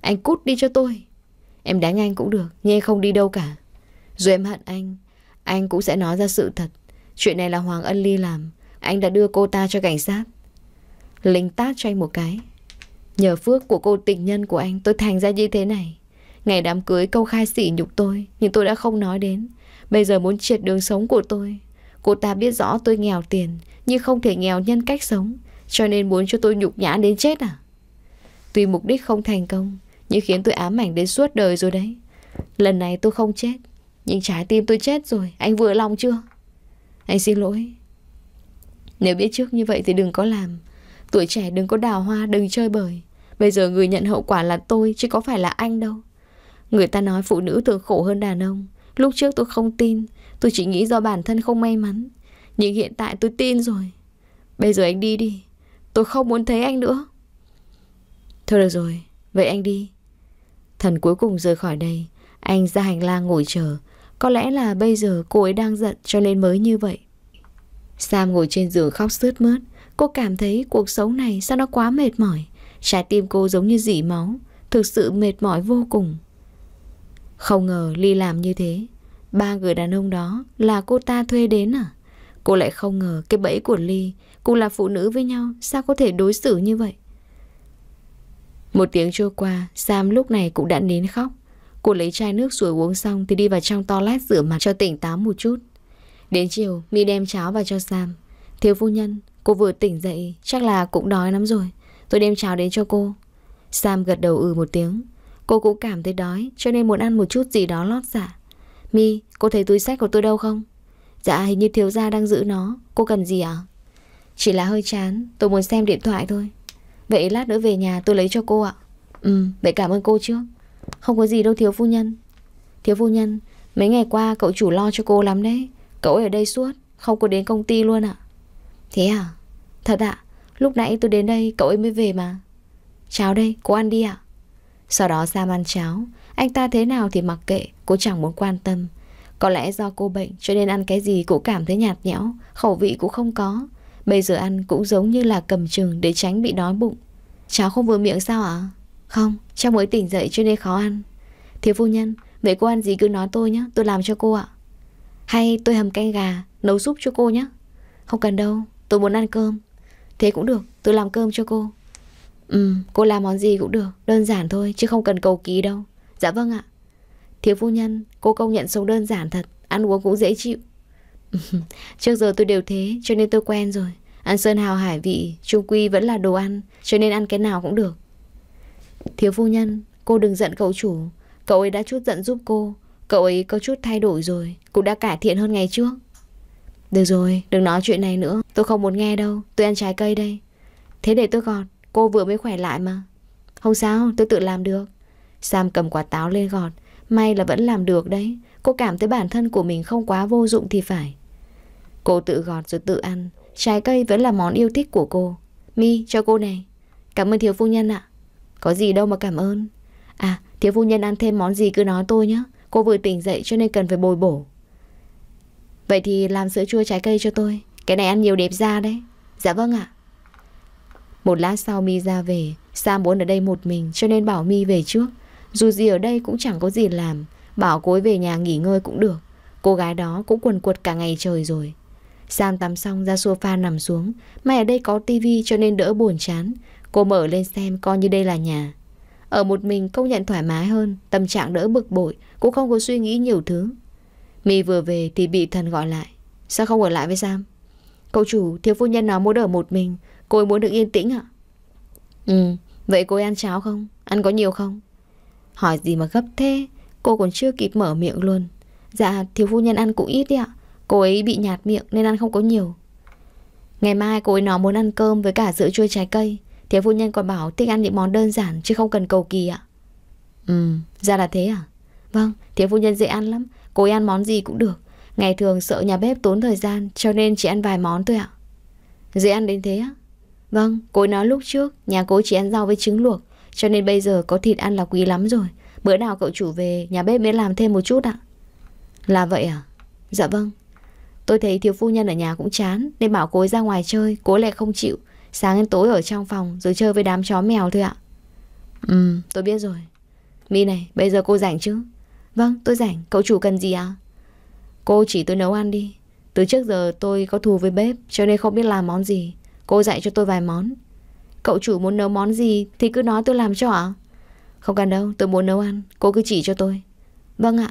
Anh cút đi cho tôi Em đánh anh cũng được, nhưng anh không đi đâu cả dù em hận anh, anh cũng sẽ nói ra sự thật. Chuyện này là Hoàng Ân Ly làm. Anh đã đưa cô ta cho cảnh sát. Linh tát cho anh một cái. Nhờ phước của cô tình nhân của anh tôi thành ra như thế này. Ngày đám cưới câu khai sỉ nhục tôi, nhưng tôi đã không nói đến. Bây giờ muốn triệt đường sống của tôi. Cô ta biết rõ tôi nghèo tiền, nhưng không thể nghèo nhân cách sống. Cho nên muốn cho tôi nhục nhã đến chết à? Tuy mục đích không thành công, nhưng khiến tôi ám ảnh đến suốt đời rồi đấy. Lần này tôi không chết, nhưng trái tim tôi chết rồi Anh vừa lòng chưa Anh xin lỗi Nếu biết trước như vậy thì đừng có làm Tuổi trẻ đừng có đào hoa đừng chơi bời Bây giờ người nhận hậu quả là tôi Chứ có phải là anh đâu Người ta nói phụ nữ thường khổ hơn đàn ông Lúc trước tôi không tin Tôi chỉ nghĩ do bản thân không may mắn Nhưng hiện tại tôi tin rồi Bây giờ anh đi đi Tôi không muốn thấy anh nữa Thôi được rồi, vậy anh đi Thần cuối cùng rời khỏi đây Anh ra hành lang ngồi chờ có lẽ là bây giờ cô ấy đang giận cho nên mới như vậy. Sam ngồi trên giường khóc sướt mướt. Cô cảm thấy cuộc sống này sao nó quá mệt mỏi. Trái tim cô giống như dỉ máu. Thực sự mệt mỏi vô cùng. Không ngờ Ly làm như thế. Ba người đàn ông đó là cô ta thuê đến à? Cô lại không ngờ cái bẫy của Ly Cùng là phụ nữ với nhau Sao có thể đối xử như vậy Một tiếng trôi qua Sam lúc này cũng đã nín khóc Cô lấy chai nước suối uống xong thì đi vào trong toilet rửa mặt cho tỉnh táo một chút. Đến chiều, Mi đem cháo vào cho Sam. Thiếu phu nhân, cô vừa tỉnh dậy, chắc là cũng đói lắm rồi. Tôi đem cháo đến cho cô. Sam gật đầu ừ một tiếng. Cô cũng cảm thấy đói, cho nên muốn ăn một chút gì đó lót dạ. Mi, cô thấy túi sách của tôi đâu không? Dạ, hình như thiếu gia đang giữ nó. Cô cần gì ạ? Chỉ là hơi chán, tôi muốn xem điện thoại thôi. Vậy lát nữa về nhà tôi lấy cho cô ạ. Ừ, vậy cảm ơn cô trước. Không có gì đâu thiếu phu nhân Thiếu phu nhân Mấy ngày qua cậu chủ lo cho cô lắm đấy Cậu ấy ở đây suốt Không có đến công ty luôn ạ Thế à Thật ạ Lúc nãy tôi đến đây cậu ấy mới về mà Cháo đây cô ăn đi ạ Sau đó Sam ăn cháo Anh ta thế nào thì mặc kệ Cô chẳng muốn quan tâm Có lẽ do cô bệnh cho nên ăn cái gì cũng cảm thấy nhạt nhẽo Khẩu vị cũng không có Bây giờ ăn cũng giống như là cầm chừng để tránh bị đói bụng Cháo không vừa miệng sao ạ? À? Không, trong mới tỉnh dậy cho nên khó ăn Thiếu phu nhân, vậy cô ăn gì cứ nói tôi nhé Tôi làm cho cô ạ Hay tôi hầm canh gà, nấu súp cho cô nhé Không cần đâu, tôi muốn ăn cơm Thế cũng được, tôi làm cơm cho cô Ừ, cô làm món gì cũng được Đơn giản thôi, chứ không cần cầu kỳ đâu Dạ vâng ạ Thiếu phu nhân, cô công nhận sống đơn giản thật Ăn uống cũng dễ chịu Trước giờ tôi đều thế, cho nên tôi quen rồi Ăn sơn hào hải vị, trung quy vẫn là đồ ăn Cho nên ăn cái nào cũng được Thiếu phu nhân, cô đừng giận cậu chủ. Cậu ấy đã chút giận giúp cô. Cậu ấy có chút thay đổi rồi, cũng đã cải thiện hơn ngày trước. Được rồi, đừng nói chuyện này nữa. Tôi không muốn nghe đâu, tôi ăn trái cây đây. Thế để tôi gọt, cô vừa mới khỏe lại mà. Không sao, tôi tự làm được. Sam cầm quả táo lên gọt. May là vẫn làm được đấy. Cô cảm thấy bản thân của mình không quá vô dụng thì phải. Cô tự gọt rồi tự ăn. Trái cây vẫn là món yêu thích của cô. Mi, cho cô này. Cảm ơn thiếu phu nhân ạ. Có gì đâu mà cảm ơn À thiếu phu nhân ăn thêm món gì cứ nói tôi nhé Cô vừa tỉnh dậy cho nên cần phải bồi bổ Vậy thì làm sữa chua trái cây cho tôi Cái này ăn nhiều đẹp da đấy Dạ vâng ạ Một lát sau mi ra về Sam muốn ở đây một mình cho nên bảo mi về trước Dù gì ở đây cũng chẳng có gì làm Bảo cô ấy về nhà nghỉ ngơi cũng được Cô gái đó cũng quần quật cả ngày trời rồi Sam tắm xong ra sofa nằm xuống May ở đây có tivi cho nên đỡ buồn chán Cô mở lên xem coi như đây là nhà. Ở một mình công nhận thoải mái hơn, tâm trạng đỡ bực bội, cũng không có suy nghĩ nhiều thứ. Mì vừa về thì bị thần gọi lại. Sao không ở lại với Sam? Cậu chủ, thiếu phu nhân nó muốn ở một mình, cô ấy muốn được yên tĩnh ạ. Ừ, vậy cô ấy ăn cháo không? Ăn có nhiều không? Hỏi gì mà gấp thế, cô còn chưa kịp mở miệng luôn. Dạ, thiếu phu nhân ăn cũng ít đi ạ. Cô ấy bị nhạt miệng nên ăn không có nhiều. Ngày mai cô ấy nó muốn ăn cơm với cả sữa chua trái cây Thế phu nhân còn bảo thích ăn những món đơn giản chứ không cần cầu kỳ ạ. Ừ, ra là thế à? Vâng, thế phu nhân dễ ăn lắm, cô ăn món gì cũng được. Ngày thường sợ nhà bếp tốn thời gian cho nên chỉ ăn vài món thôi ạ. Dễ ăn đến thế á? Vâng, cô nói lúc trước nhà cô chỉ ăn rau với trứng luộc cho nên bây giờ có thịt ăn là quý lắm rồi. Bữa nào cậu chủ về nhà bếp mới làm thêm một chút ạ. Là vậy à? Dạ vâng. Tôi thấy thiếu phu nhân ở nhà cũng chán nên bảo cô ra ngoài chơi, cô lại không chịu. Sáng đến tối ở trong phòng Rồi chơi với đám chó mèo thôi ạ Ừ tôi biết rồi Mi này bây giờ cô rảnh chứ Vâng tôi rảnh cậu chủ cần gì ạ à? Cô chỉ tôi nấu ăn đi Từ trước giờ tôi có thù với bếp Cho nên không biết làm món gì Cô dạy cho tôi vài món Cậu chủ muốn nấu món gì thì cứ nói tôi làm cho ạ Không cần đâu tôi muốn nấu ăn Cô cứ chỉ cho tôi Vâng ạ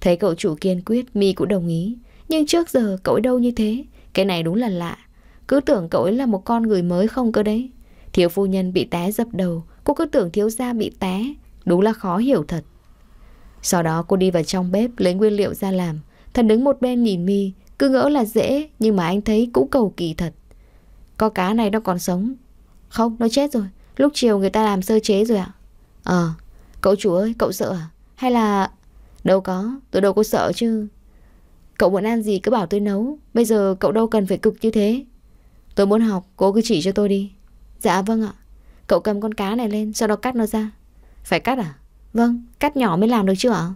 Thấy cậu chủ kiên quyết Mi cũng đồng ý Nhưng trước giờ cậu đâu như thế Cái này đúng là lạ cứ tưởng cậu ấy là một con người mới không cơ đấy Thiếu phu nhân bị té dập đầu Cô cứ tưởng thiếu gia bị té Đúng là khó hiểu thật Sau đó cô đi vào trong bếp lấy nguyên liệu ra làm Thần đứng một bên nhìn mi Cứ ngỡ là dễ nhưng mà anh thấy cũng cầu kỳ thật Có cá này nó còn sống Không nó chết rồi Lúc chiều người ta làm sơ chế rồi ạ Ờ cậu chủ ơi cậu sợ à Hay là Đâu có tôi đâu có sợ chứ Cậu muốn ăn gì cứ bảo tôi nấu Bây giờ cậu đâu cần phải cực như thế Tôi muốn học, cô cứ chỉ cho tôi đi. Dạ vâng ạ. Cậu cầm con cá này lên, sau đó cắt nó ra. Phải cắt à? Vâng, cắt nhỏ mới làm được chứ ạ?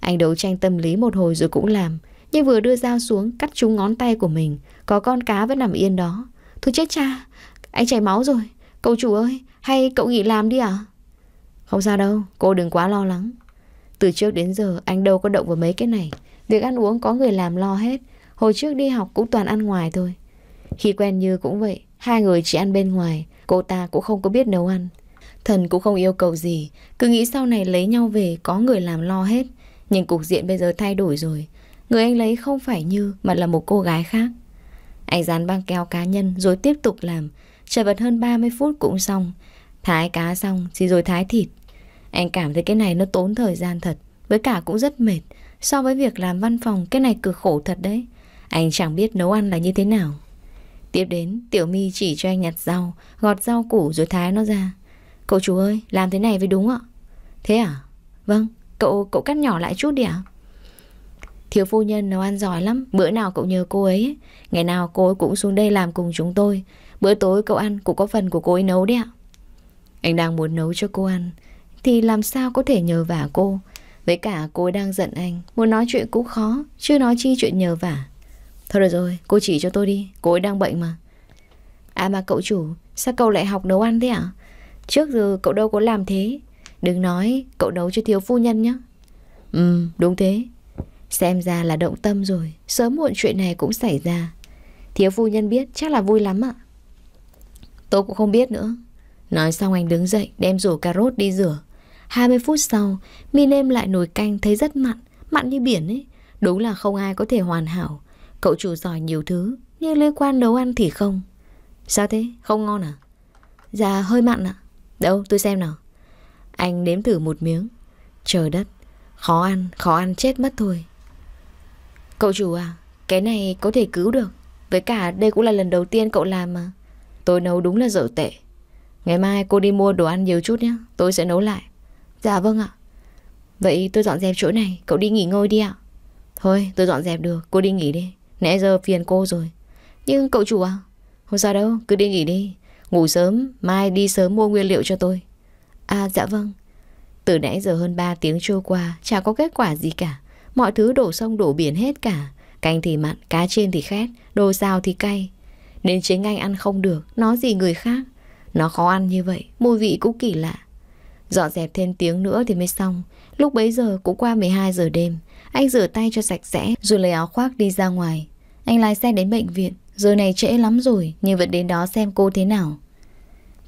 Anh đấu tranh tâm lý một hồi rồi cũng làm. Nhưng vừa đưa dao xuống, cắt trúng ngón tay của mình. Có con cá vẫn nằm yên đó. Thôi chết cha, anh chảy máu rồi. Cậu chủ ơi, hay cậu nghỉ làm đi ạ? Không sao đâu, cô đừng quá lo lắng. Từ trước đến giờ anh đâu có động vào mấy cái này Việc ăn uống có người làm lo hết Hồi trước đi học cũng toàn ăn ngoài thôi khi quen Như cũng vậy, hai người chỉ ăn bên ngoài, cô ta cũng không có biết nấu ăn. Thần cũng không yêu cầu gì, cứ nghĩ sau này lấy nhau về có người làm lo hết. Nhưng cục diện bây giờ thay đổi rồi, người anh lấy không phải Như mà là một cô gái khác. Anh dán băng keo cá nhân rồi tiếp tục làm, chờ vật hơn 30 phút cũng xong. Thái cá xong thì rồi thái thịt. Anh cảm thấy cái này nó tốn thời gian thật, với cả cũng rất mệt. So với việc làm văn phòng, cái này cực khổ thật đấy. Anh chẳng biết nấu ăn là như thế nào. Tiếp đến, Tiểu My chỉ cho anh nhặt rau, gọt rau củ rồi thái nó ra. Cậu chú ơi, làm thế này mới đúng ạ. Thế à? Vâng, cậu cậu cắt nhỏ lại chút đi ạ. Thiếu phu nhân nấu ăn giỏi lắm, bữa nào cậu nhờ cô ấy, ngày nào cô ấy cũng xuống đây làm cùng chúng tôi. Bữa tối cậu ăn cũng có phần của cô ấy nấu đấy ạ. Anh đang muốn nấu cho cô ăn, thì làm sao có thể nhờ vả cô. Với cả cô ấy đang giận anh, muốn nói chuyện cũng khó, chưa nói chi chuyện nhờ vả. Thôi được rồi, cô chỉ cho tôi đi, cô ấy đang bệnh mà. À mà cậu chủ, sao cậu lại học nấu ăn thế ạ? Trước giờ cậu đâu có làm thế. Đừng nói, cậu nấu cho thiếu phu nhân nhé. Ừ, đúng thế. Xem ra là động tâm rồi, sớm muộn chuyện này cũng xảy ra. Thiếu phu nhân biết chắc là vui lắm ạ. Tôi cũng không biết nữa. Nói xong anh đứng dậy đem rổ cà rốt đi rửa. 20 phút sau, mi nêm lại nồi canh thấy rất mặn, mặn như biển ấy. Đúng là không ai có thể hoàn hảo. Cậu chủ giỏi nhiều thứ Nhưng liên quan nấu ăn thì không Sao thế? Không ngon à? Dạ hơi mặn ạ Đâu tôi xem nào Anh nếm thử một miếng Trời đất Khó ăn, khó ăn chết mất thôi Cậu chủ à Cái này có thể cứu được Với cả đây cũng là lần đầu tiên cậu làm mà Tôi nấu đúng là dở tệ Ngày mai cô đi mua đồ ăn nhiều chút nhé Tôi sẽ nấu lại Dạ vâng ạ Vậy tôi dọn dẹp chỗ này Cậu đi nghỉ ngơi đi ạ Thôi tôi dọn dẹp được Cô đi nghỉ đi Nãy giờ phiền cô rồi Nhưng cậu chủ à Không sao đâu cứ đi nghỉ đi Ngủ sớm Mai đi sớm mua nguyên liệu cho tôi À dạ vâng Từ nãy giờ hơn 3 tiếng trôi qua Chả có kết quả gì cả Mọi thứ đổ sông đổ biển hết cả Canh thì mặn, cá trên thì khét, đồ xào thì cay nên chính anh ăn không được, nó gì người khác Nó khó ăn như vậy, mùi vị cũng kỳ lạ Dọn dẹp thêm tiếng nữa thì mới xong Lúc bấy giờ cũng qua 12 giờ đêm Anh rửa tay cho sạch sẽ rồi lấy áo khoác đi ra ngoài anh lái xe đến bệnh viện Giờ này trễ lắm rồi Nhưng vẫn đến đó xem cô thế nào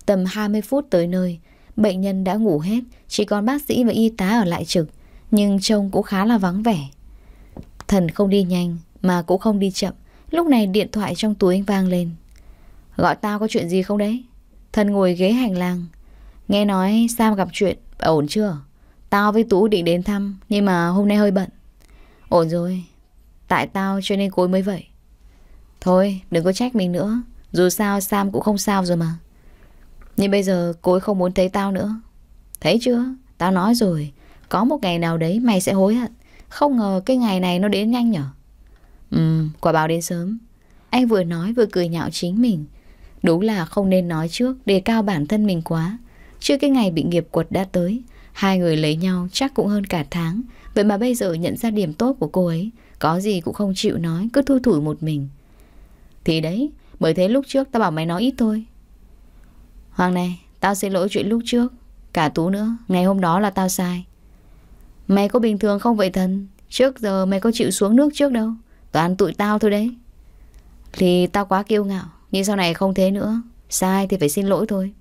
Tầm 20 phút tới nơi Bệnh nhân đã ngủ hết Chỉ còn bác sĩ và y tá ở lại trực Nhưng trông cũng khá là vắng vẻ Thần không đi nhanh Mà cũng không đi chậm Lúc này điện thoại trong túi anh vang lên Gọi tao có chuyện gì không đấy Thần ngồi ghế hành lang Nghe nói Sam gặp chuyện Ổn chưa Tao với Tú định đến thăm Nhưng mà hôm nay hơi bận Ổn rồi Tại tao cho nên cối mới vậy Thôi đừng có trách mình nữa Dù sao Sam cũng không sao rồi mà Nhưng bây giờ cối không muốn thấy tao nữa Thấy chưa Tao nói rồi Có một ngày nào đấy mày sẽ hối hận Không ngờ cái ngày này nó đến nhanh nhở Ừ quả báo đến sớm Anh vừa nói vừa cười nhạo chính mình Đúng là không nên nói trước Đề cao bản thân mình quá Chưa cái ngày bị nghiệp quật đã tới Hai người lấy nhau chắc cũng hơn cả tháng Vậy mà bây giờ nhận ra điểm tốt của cô ấy có gì cũng không chịu nói Cứ thu thủi một mình Thì đấy Bởi thế lúc trước tao bảo mày nói ít thôi Hoàng này Tao xin lỗi chuyện lúc trước Cả Tú nữa Ngày hôm đó là tao sai Mày có bình thường không vậy thần Trước giờ mày có chịu xuống nước trước đâu Toàn tụi tao thôi đấy Thì tao quá kiêu ngạo Nhưng sau này không thế nữa Sai thì phải xin lỗi thôi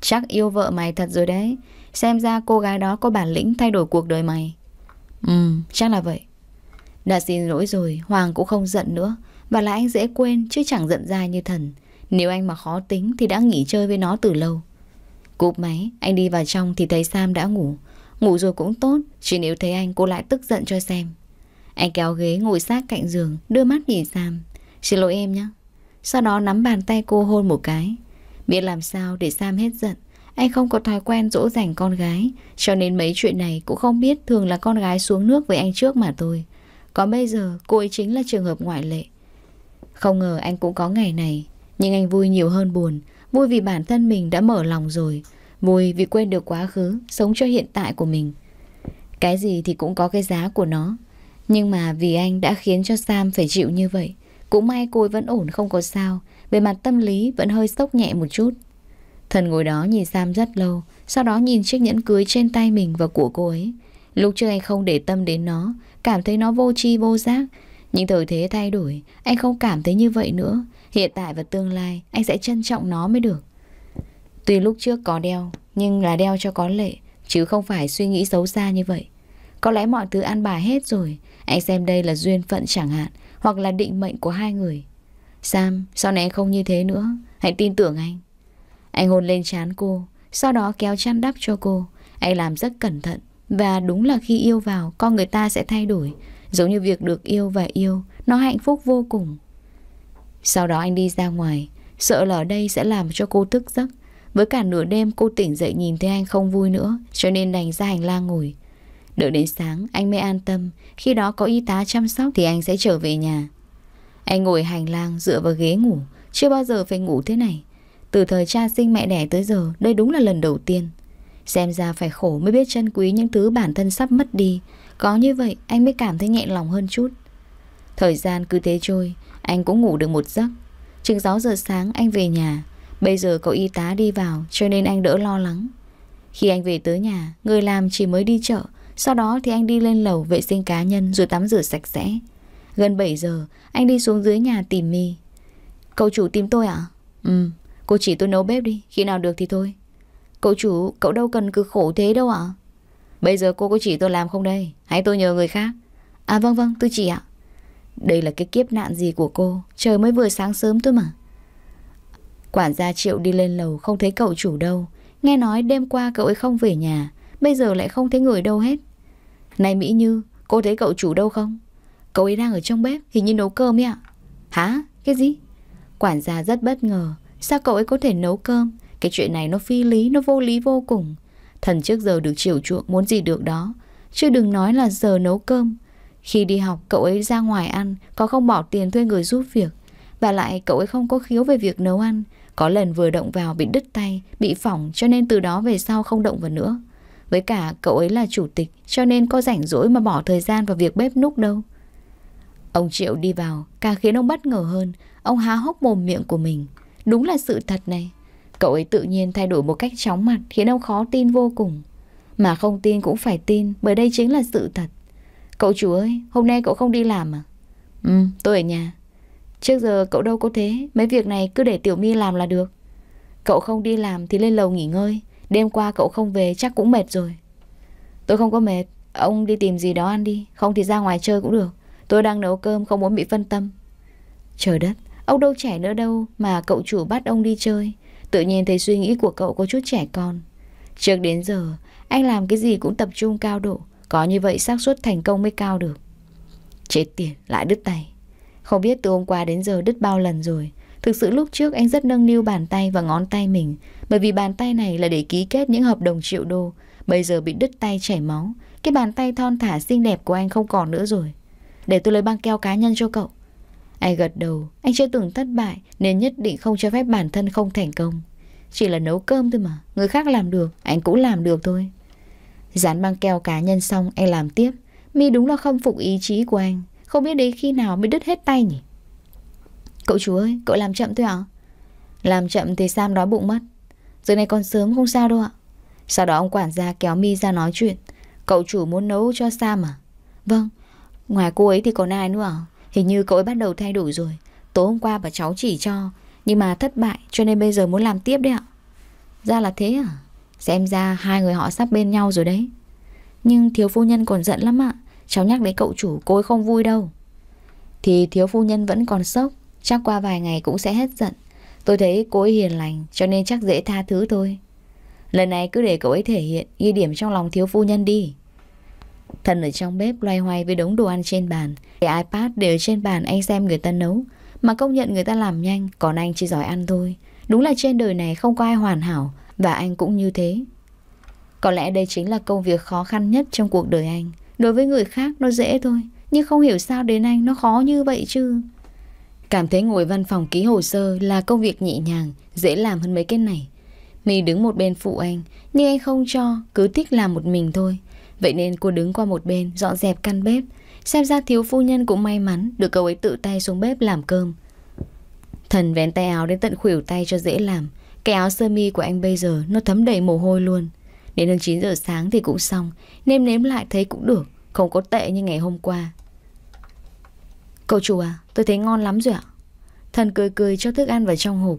Chắc yêu vợ mày thật rồi đấy Xem ra cô gái đó có bản lĩnh thay đổi cuộc đời mày Ừ chắc là vậy đã xin lỗi rồi, Hoàng cũng không giận nữa. Và là anh dễ quên chứ chẳng giận dai như thần. Nếu anh mà khó tính thì đã nghỉ chơi với nó từ lâu. Cúp máy, anh đi vào trong thì thấy Sam đã ngủ. Ngủ rồi cũng tốt, chỉ nếu thấy anh cô lại tức giận cho xem. Anh kéo ghế ngồi sát cạnh giường, đưa mắt nhìn Sam. Xin lỗi em nhé. Sau đó nắm bàn tay cô hôn một cái. Biết làm sao để Sam hết giận. Anh không có thói quen dỗ dành con gái, cho nên mấy chuyện này cũng không biết thường là con gái xuống nước với anh trước mà thôi. Còn bây giờ cô ấy chính là trường hợp ngoại lệ Không ngờ anh cũng có ngày này Nhưng anh vui nhiều hơn buồn Vui vì bản thân mình đã mở lòng rồi Vui vì quên được quá khứ Sống cho hiện tại của mình Cái gì thì cũng có cái giá của nó Nhưng mà vì anh đã khiến cho Sam phải chịu như vậy Cũng may cô ấy vẫn ổn không có sao Về mặt tâm lý vẫn hơi sốc nhẹ một chút Thần ngồi đó nhìn Sam rất lâu Sau đó nhìn chiếc nhẫn cưới trên tay mình và của cô ấy Lúc trước anh không để tâm đến nó, cảm thấy nó vô tri vô giác. Nhưng thời thế thay đổi, anh không cảm thấy như vậy nữa. Hiện tại và tương lai, anh sẽ trân trọng nó mới được. Tuy lúc trước có đeo, nhưng là đeo cho có lệ, chứ không phải suy nghĩ xấu xa như vậy. Có lẽ mọi thứ ăn bài hết rồi, anh xem đây là duyên phận chẳng hạn, hoặc là định mệnh của hai người. Sam, sau này anh không như thế nữa, hãy tin tưởng anh. Anh hôn lên chán cô, sau đó kéo chăn đắp cho cô. Anh làm rất cẩn thận, và đúng là khi yêu vào, con người ta sẽ thay đổi. Giống như việc được yêu và yêu, nó hạnh phúc vô cùng. Sau đó anh đi ra ngoài, sợ là ở đây sẽ làm cho cô thức giấc. Với cả nửa đêm cô tỉnh dậy nhìn thấy anh không vui nữa, cho nên đành ra hành lang ngồi. Đợi đến sáng, anh mới an tâm, khi đó có y tá chăm sóc thì anh sẽ trở về nhà. Anh ngồi hành lang dựa vào ghế ngủ, chưa bao giờ phải ngủ thế này. Từ thời cha sinh mẹ đẻ tới giờ, đây đúng là lần đầu tiên. Xem ra phải khổ mới biết trân quý những thứ bản thân sắp mất đi Có như vậy anh mới cảm thấy nhẹ lòng hơn chút Thời gian cứ thế trôi Anh cũng ngủ được một giấc Chừng 6 giờ sáng anh về nhà Bây giờ có y tá đi vào Cho nên anh đỡ lo lắng Khi anh về tới nhà Người làm chỉ mới đi chợ Sau đó thì anh đi lên lầu vệ sinh cá nhân Rồi tắm rửa sạch sẽ Gần 7 giờ anh đi xuống dưới nhà tìm mi Cậu chủ tìm tôi ạ? À? Ừ, cô chỉ tôi nấu bếp đi Khi nào được thì thôi Cậu chủ, cậu đâu cần cứ khổ thế đâu ạ Bây giờ cô có chỉ tôi làm không đây Hay tôi nhờ người khác À vâng vâng tôi chỉ ạ Đây là cái kiếp nạn gì của cô Trời mới vừa sáng sớm thôi mà Quản gia Triệu đi lên lầu không thấy cậu chủ đâu Nghe nói đêm qua cậu ấy không về nhà Bây giờ lại không thấy người đâu hết Này Mỹ Như Cô thấy cậu chủ đâu không Cậu ấy đang ở trong bếp Hình như nấu cơm ấy ạ Hả? Cái gì? Quản gia rất bất ngờ Sao cậu ấy có thể nấu cơm cái chuyện này nó phi lý, nó vô lý vô cùng. Thần trước giờ được chiều chuộng, muốn gì được đó. Chứ đừng nói là giờ nấu cơm. Khi đi học, cậu ấy ra ngoài ăn, có không bỏ tiền thuê người giúp việc. Và lại, cậu ấy không có khiếu về việc nấu ăn. Có lần vừa động vào bị đứt tay, bị phỏng cho nên từ đó về sau không động vào nữa. Với cả cậu ấy là chủ tịch cho nên có rảnh rỗi mà bỏ thời gian vào việc bếp núc đâu. Ông Triệu đi vào càng khiến ông bất ngờ hơn, ông há hốc mồm miệng của mình. Đúng là sự thật này. Cậu ấy tự nhiên thay đổi một cách chóng mặt khiến ông khó tin vô cùng. Mà không tin cũng phải tin bởi đây chính là sự thật. Cậu chủ ơi, hôm nay cậu không đi làm à? Ừ, tôi ở nhà. Trước giờ cậu đâu có thế, mấy việc này cứ để Tiểu My làm là được. Cậu không đi làm thì lên lầu nghỉ ngơi, đêm qua cậu không về chắc cũng mệt rồi. Tôi không có mệt, ông đi tìm gì đó ăn đi, không thì ra ngoài chơi cũng được. Tôi đang nấu cơm không muốn bị phân tâm. Trời đất, ông đâu trẻ nữa đâu mà cậu chủ bắt ông đi chơi. Tự nhiên thấy suy nghĩ của cậu có chút trẻ con. Trước đến giờ, anh làm cái gì cũng tập trung cao độ, có như vậy xác suất thành công mới cao được. Chết tiệt, lại đứt tay. Không biết từ hôm qua đến giờ đứt bao lần rồi. Thực sự lúc trước anh rất nâng niu bàn tay và ngón tay mình, bởi vì bàn tay này là để ký kết những hợp đồng triệu đô, bây giờ bị đứt tay chảy máu, cái bàn tay thon thả xinh đẹp của anh không còn nữa rồi. Để tôi lấy băng keo cá nhân cho cậu. Anh gật đầu, anh chưa từng thất bại nên nhất định không cho phép bản thân không thành công. Chỉ là nấu cơm thôi mà, người khác làm được, anh cũng làm được thôi. Dán băng keo cá nhân xong, anh làm tiếp. Mi đúng là không phục ý chí của anh, không biết đến khi nào mới đứt hết tay nhỉ. Cậu chú ơi, cậu làm chậm thôi ạ. Làm chậm thì Sam đói bụng mất. Giờ này còn sớm không sao đâu ạ. Sau đó ông quản gia kéo Mi ra nói chuyện. Cậu chủ muốn nấu cho Sam à? Vâng, ngoài cô ấy thì còn ai nữa ạ? Hình như cậu ấy bắt đầu thay đổi rồi Tối hôm qua bà cháu chỉ cho Nhưng mà thất bại cho nên bây giờ muốn làm tiếp đấy ạ Ra là thế à Xem ra hai người họ sắp bên nhau rồi đấy Nhưng thiếu phu nhân còn giận lắm ạ Cháu nhắc đến cậu chủ cô ấy không vui đâu Thì thiếu phu nhân vẫn còn sốc Chắc qua vài ngày cũng sẽ hết giận Tôi thấy cô ấy hiền lành Cho nên chắc dễ tha thứ thôi Lần này cứ để cậu ấy thể hiện Ghi điểm trong lòng thiếu phu nhân đi Thần ở trong bếp loay hoay với đống đồ ăn trên bàn cái iPad để ở trên bàn anh xem người ta nấu Mà công nhận người ta làm nhanh Còn anh chỉ giỏi ăn thôi Đúng là trên đời này không có ai hoàn hảo Và anh cũng như thế Có lẽ đây chính là công việc khó khăn nhất trong cuộc đời anh Đối với người khác nó dễ thôi Nhưng không hiểu sao đến anh nó khó như vậy chứ Cảm thấy ngồi văn phòng ký hồ sơ là công việc nhẹ nhàng, dễ làm hơn mấy cái này. Mình đứng một bên phụ anh, nhưng anh không cho, cứ thích làm một mình thôi. Vậy nên cô đứng qua một bên dọn dẹp căn bếp Xem ra thiếu phu nhân cũng may mắn Được cậu ấy tự tay xuống bếp làm cơm Thần vén tay áo đến tận khuỷu tay cho dễ làm Cái áo sơ mi của anh bây giờ Nó thấm đầy mồ hôi luôn Đến hơn 9 giờ sáng thì cũng xong Nêm nếm lại thấy cũng được Không có tệ như ngày hôm qua Cậu chủ à tôi thấy ngon lắm rồi ạ Thần cười cười cho thức ăn vào trong hộp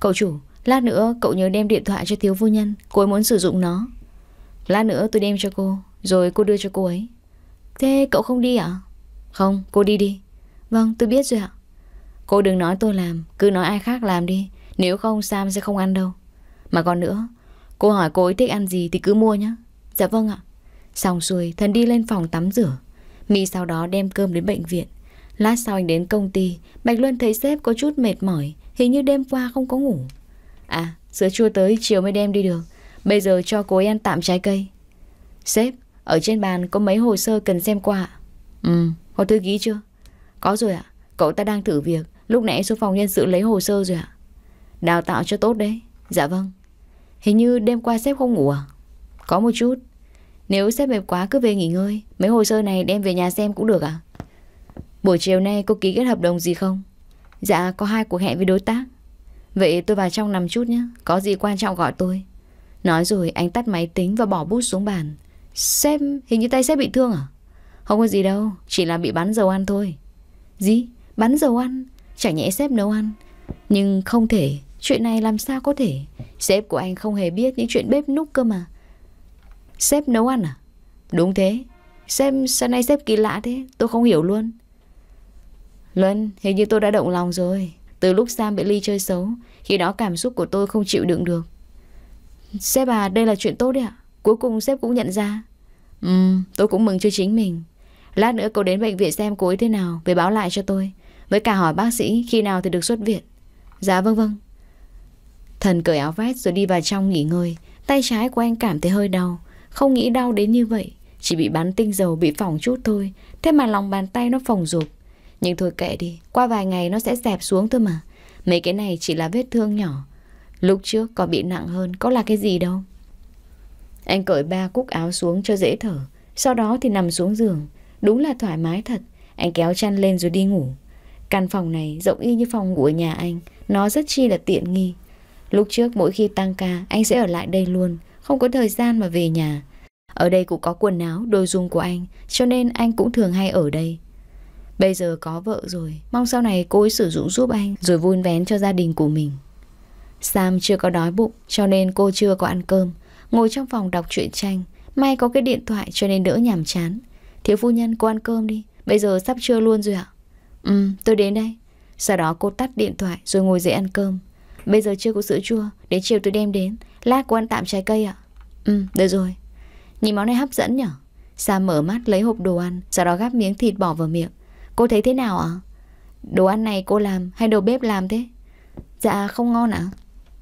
Cậu chủ Lát nữa cậu nhớ đem điện thoại cho thiếu phu nhân Cô ấy muốn sử dụng nó Lát nữa tôi đem cho cô rồi cô đưa cho cô ấy Thế cậu không đi ạ? À? Không, cô đi đi Vâng, tôi biết rồi ạ Cô đừng nói tôi làm, cứ nói ai khác làm đi Nếu không Sam sẽ không ăn đâu Mà còn nữa, cô hỏi cô ấy thích ăn gì thì cứ mua nhé Dạ vâng ạ Xong xuôi, thần đi lên phòng tắm rửa Mi sau đó đem cơm đến bệnh viện Lát sau anh đến công ty Bạch Luân thấy sếp có chút mệt mỏi Hình như đêm qua không có ngủ À, sữa chua tới chiều mới đem đi được Bây giờ cho cô ấy ăn tạm trái cây Sếp, ở trên bàn có mấy hồ sơ cần xem qua Ừ, có thư ký chưa? Có rồi ạ, cậu ta đang thử việc Lúc nãy xuống phòng nhân sự lấy hồ sơ rồi ạ Đào tạo cho tốt đấy Dạ vâng Hình như đêm qua sếp không ngủ à? Có một chút Nếu sếp mệt quá cứ về nghỉ ngơi Mấy hồ sơ này đem về nhà xem cũng được à? Buổi chiều nay cô ký kết hợp đồng gì không? Dạ có hai cuộc hẹn với đối tác Vậy tôi vào trong nằm chút nhé Có gì quan trọng gọi tôi Nói rồi anh tắt máy tính và bỏ bút xuống bàn Sếp, hình như tay sếp bị thương à? Không có gì đâu, chỉ là bị bắn dầu ăn thôi. Gì? Bắn dầu ăn? Chả nhẽ sếp nấu ăn. Nhưng không thể, chuyện này làm sao có thể? Sếp của anh không hề biết những chuyện bếp núc cơ mà. Sếp nấu ăn à? Đúng thế. Sếp, sao nay sếp kỳ lạ thế? Tôi không hiểu luôn. Luân, hình như tôi đã động lòng rồi. Từ lúc Sam bị Ly chơi xấu, khi đó cảm xúc của tôi không chịu đựng được. Sếp à, đây là chuyện tốt đấy ạ. Cuối cùng sếp cũng nhận ra Ừm, tôi cũng mừng cho chính mình Lát nữa cô đến bệnh viện xem cô ấy thế nào Về báo lại cho tôi Với cả hỏi bác sĩ khi nào thì được xuất viện Dạ vâng vâng Thần cởi áo vest rồi đi vào trong nghỉ ngơi Tay trái của anh cảm thấy hơi đau Không nghĩ đau đến như vậy Chỉ bị bắn tinh dầu bị phỏng chút thôi Thế mà lòng bàn tay nó phồng rụp Nhưng thôi kệ đi Qua vài ngày nó sẽ dẹp xuống thôi mà Mấy cái này chỉ là vết thương nhỏ Lúc trước còn bị nặng hơn Có là cái gì đâu anh cởi ba cúc áo xuống cho dễ thở Sau đó thì nằm xuống giường Đúng là thoải mái thật Anh kéo chăn lên rồi đi ngủ Căn phòng này rộng y như phòng ngủ ở nhà anh Nó rất chi là tiện nghi Lúc trước mỗi khi tăng ca Anh sẽ ở lại đây luôn Không có thời gian mà về nhà Ở đây cũng có quần áo, đồ dùng của anh Cho nên anh cũng thường hay ở đây Bây giờ có vợ rồi Mong sau này cô ấy sử dụng giúp anh Rồi vun vén cho gia đình của mình Sam chưa có đói bụng Cho nên cô chưa có ăn cơm Ngồi trong phòng đọc truyện tranh May có cái điện thoại cho nên đỡ nhàm chán Thiếu phu nhân cô ăn cơm đi Bây giờ sắp trưa luôn rồi ạ Ừ tôi đến đây Sau đó cô tắt điện thoại rồi ngồi dậy ăn cơm Bây giờ chưa có sữa chua Đến chiều tôi đem đến Lát cô ăn tạm trái cây ạ Ừ được rồi Nhìn món này hấp dẫn nhở Sa mở mắt lấy hộp đồ ăn Sau đó gắp miếng thịt bỏ vào miệng Cô thấy thế nào ạ Đồ ăn này cô làm hay đầu bếp làm thế Dạ không ngon ạ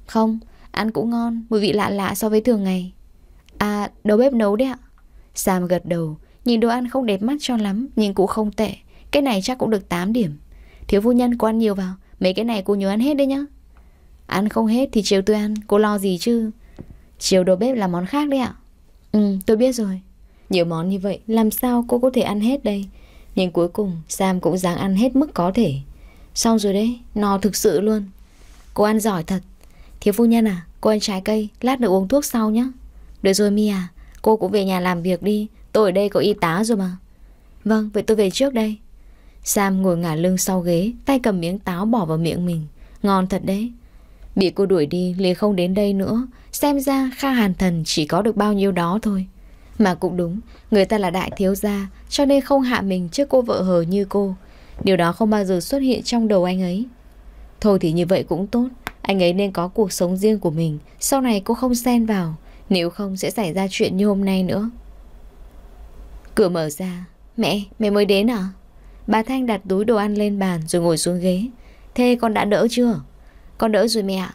Không Ăn cũng ngon, mùi vị lạ lạ so với thường ngày À, đầu bếp nấu đấy ạ Sam gật đầu Nhìn đồ ăn không đẹp mắt cho lắm Nhưng cũng không tệ Cái này chắc cũng được 8 điểm Thiếu phu nhân cô ăn nhiều vào Mấy cái này cô nhớ ăn hết đấy nhá Ăn không hết thì chiều tôi ăn Cô lo gì chứ Chiều đầu bếp là món khác đấy ạ Ừ tôi biết rồi Nhiều món như vậy làm sao cô có thể ăn hết đây Nhưng cuối cùng Sam cũng dáng ăn hết mức có thể Xong rồi đấy, no thực sự luôn Cô ăn giỏi thật Thiếu phu nhân à, cô ăn trái cây, lát nữa uống thuốc sau nhé. Được rồi mia cô cũng về nhà làm việc đi, tôi ở đây có y tá rồi mà. Vâng, vậy tôi về trước đây. Sam ngồi ngả lưng sau ghế, tay cầm miếng táo bỏ vào miệng mình. Ngon thật đấy. Bị cô đuổi đi, liền không đến đây nữa. Xem ra Kha Hàn Thần chỉ có được bao nhiêu đó thôi. Mà cũng đúng, người ta là đại thiếu gia, cho nên không hạ mình trước cô vợ hờ như cô. Điều đó không bao giờ xuất hiện trong đầu anh ấy. Thôi thì như vậy cũng tốt Anh ấy nên có cuộc sống riêng của mình Sau này cô không xen vào Nếu không sẽ xảy ra chuyện như hôm nay nữa Cửa mở ra Mẹ, mẹ mới đến à? Bà Thanh đặt túi đồ ăn lên bàn rồi ngồi xuống ghế Thế con đã đỡ chưa? Con đỡ rồi mẹ ạ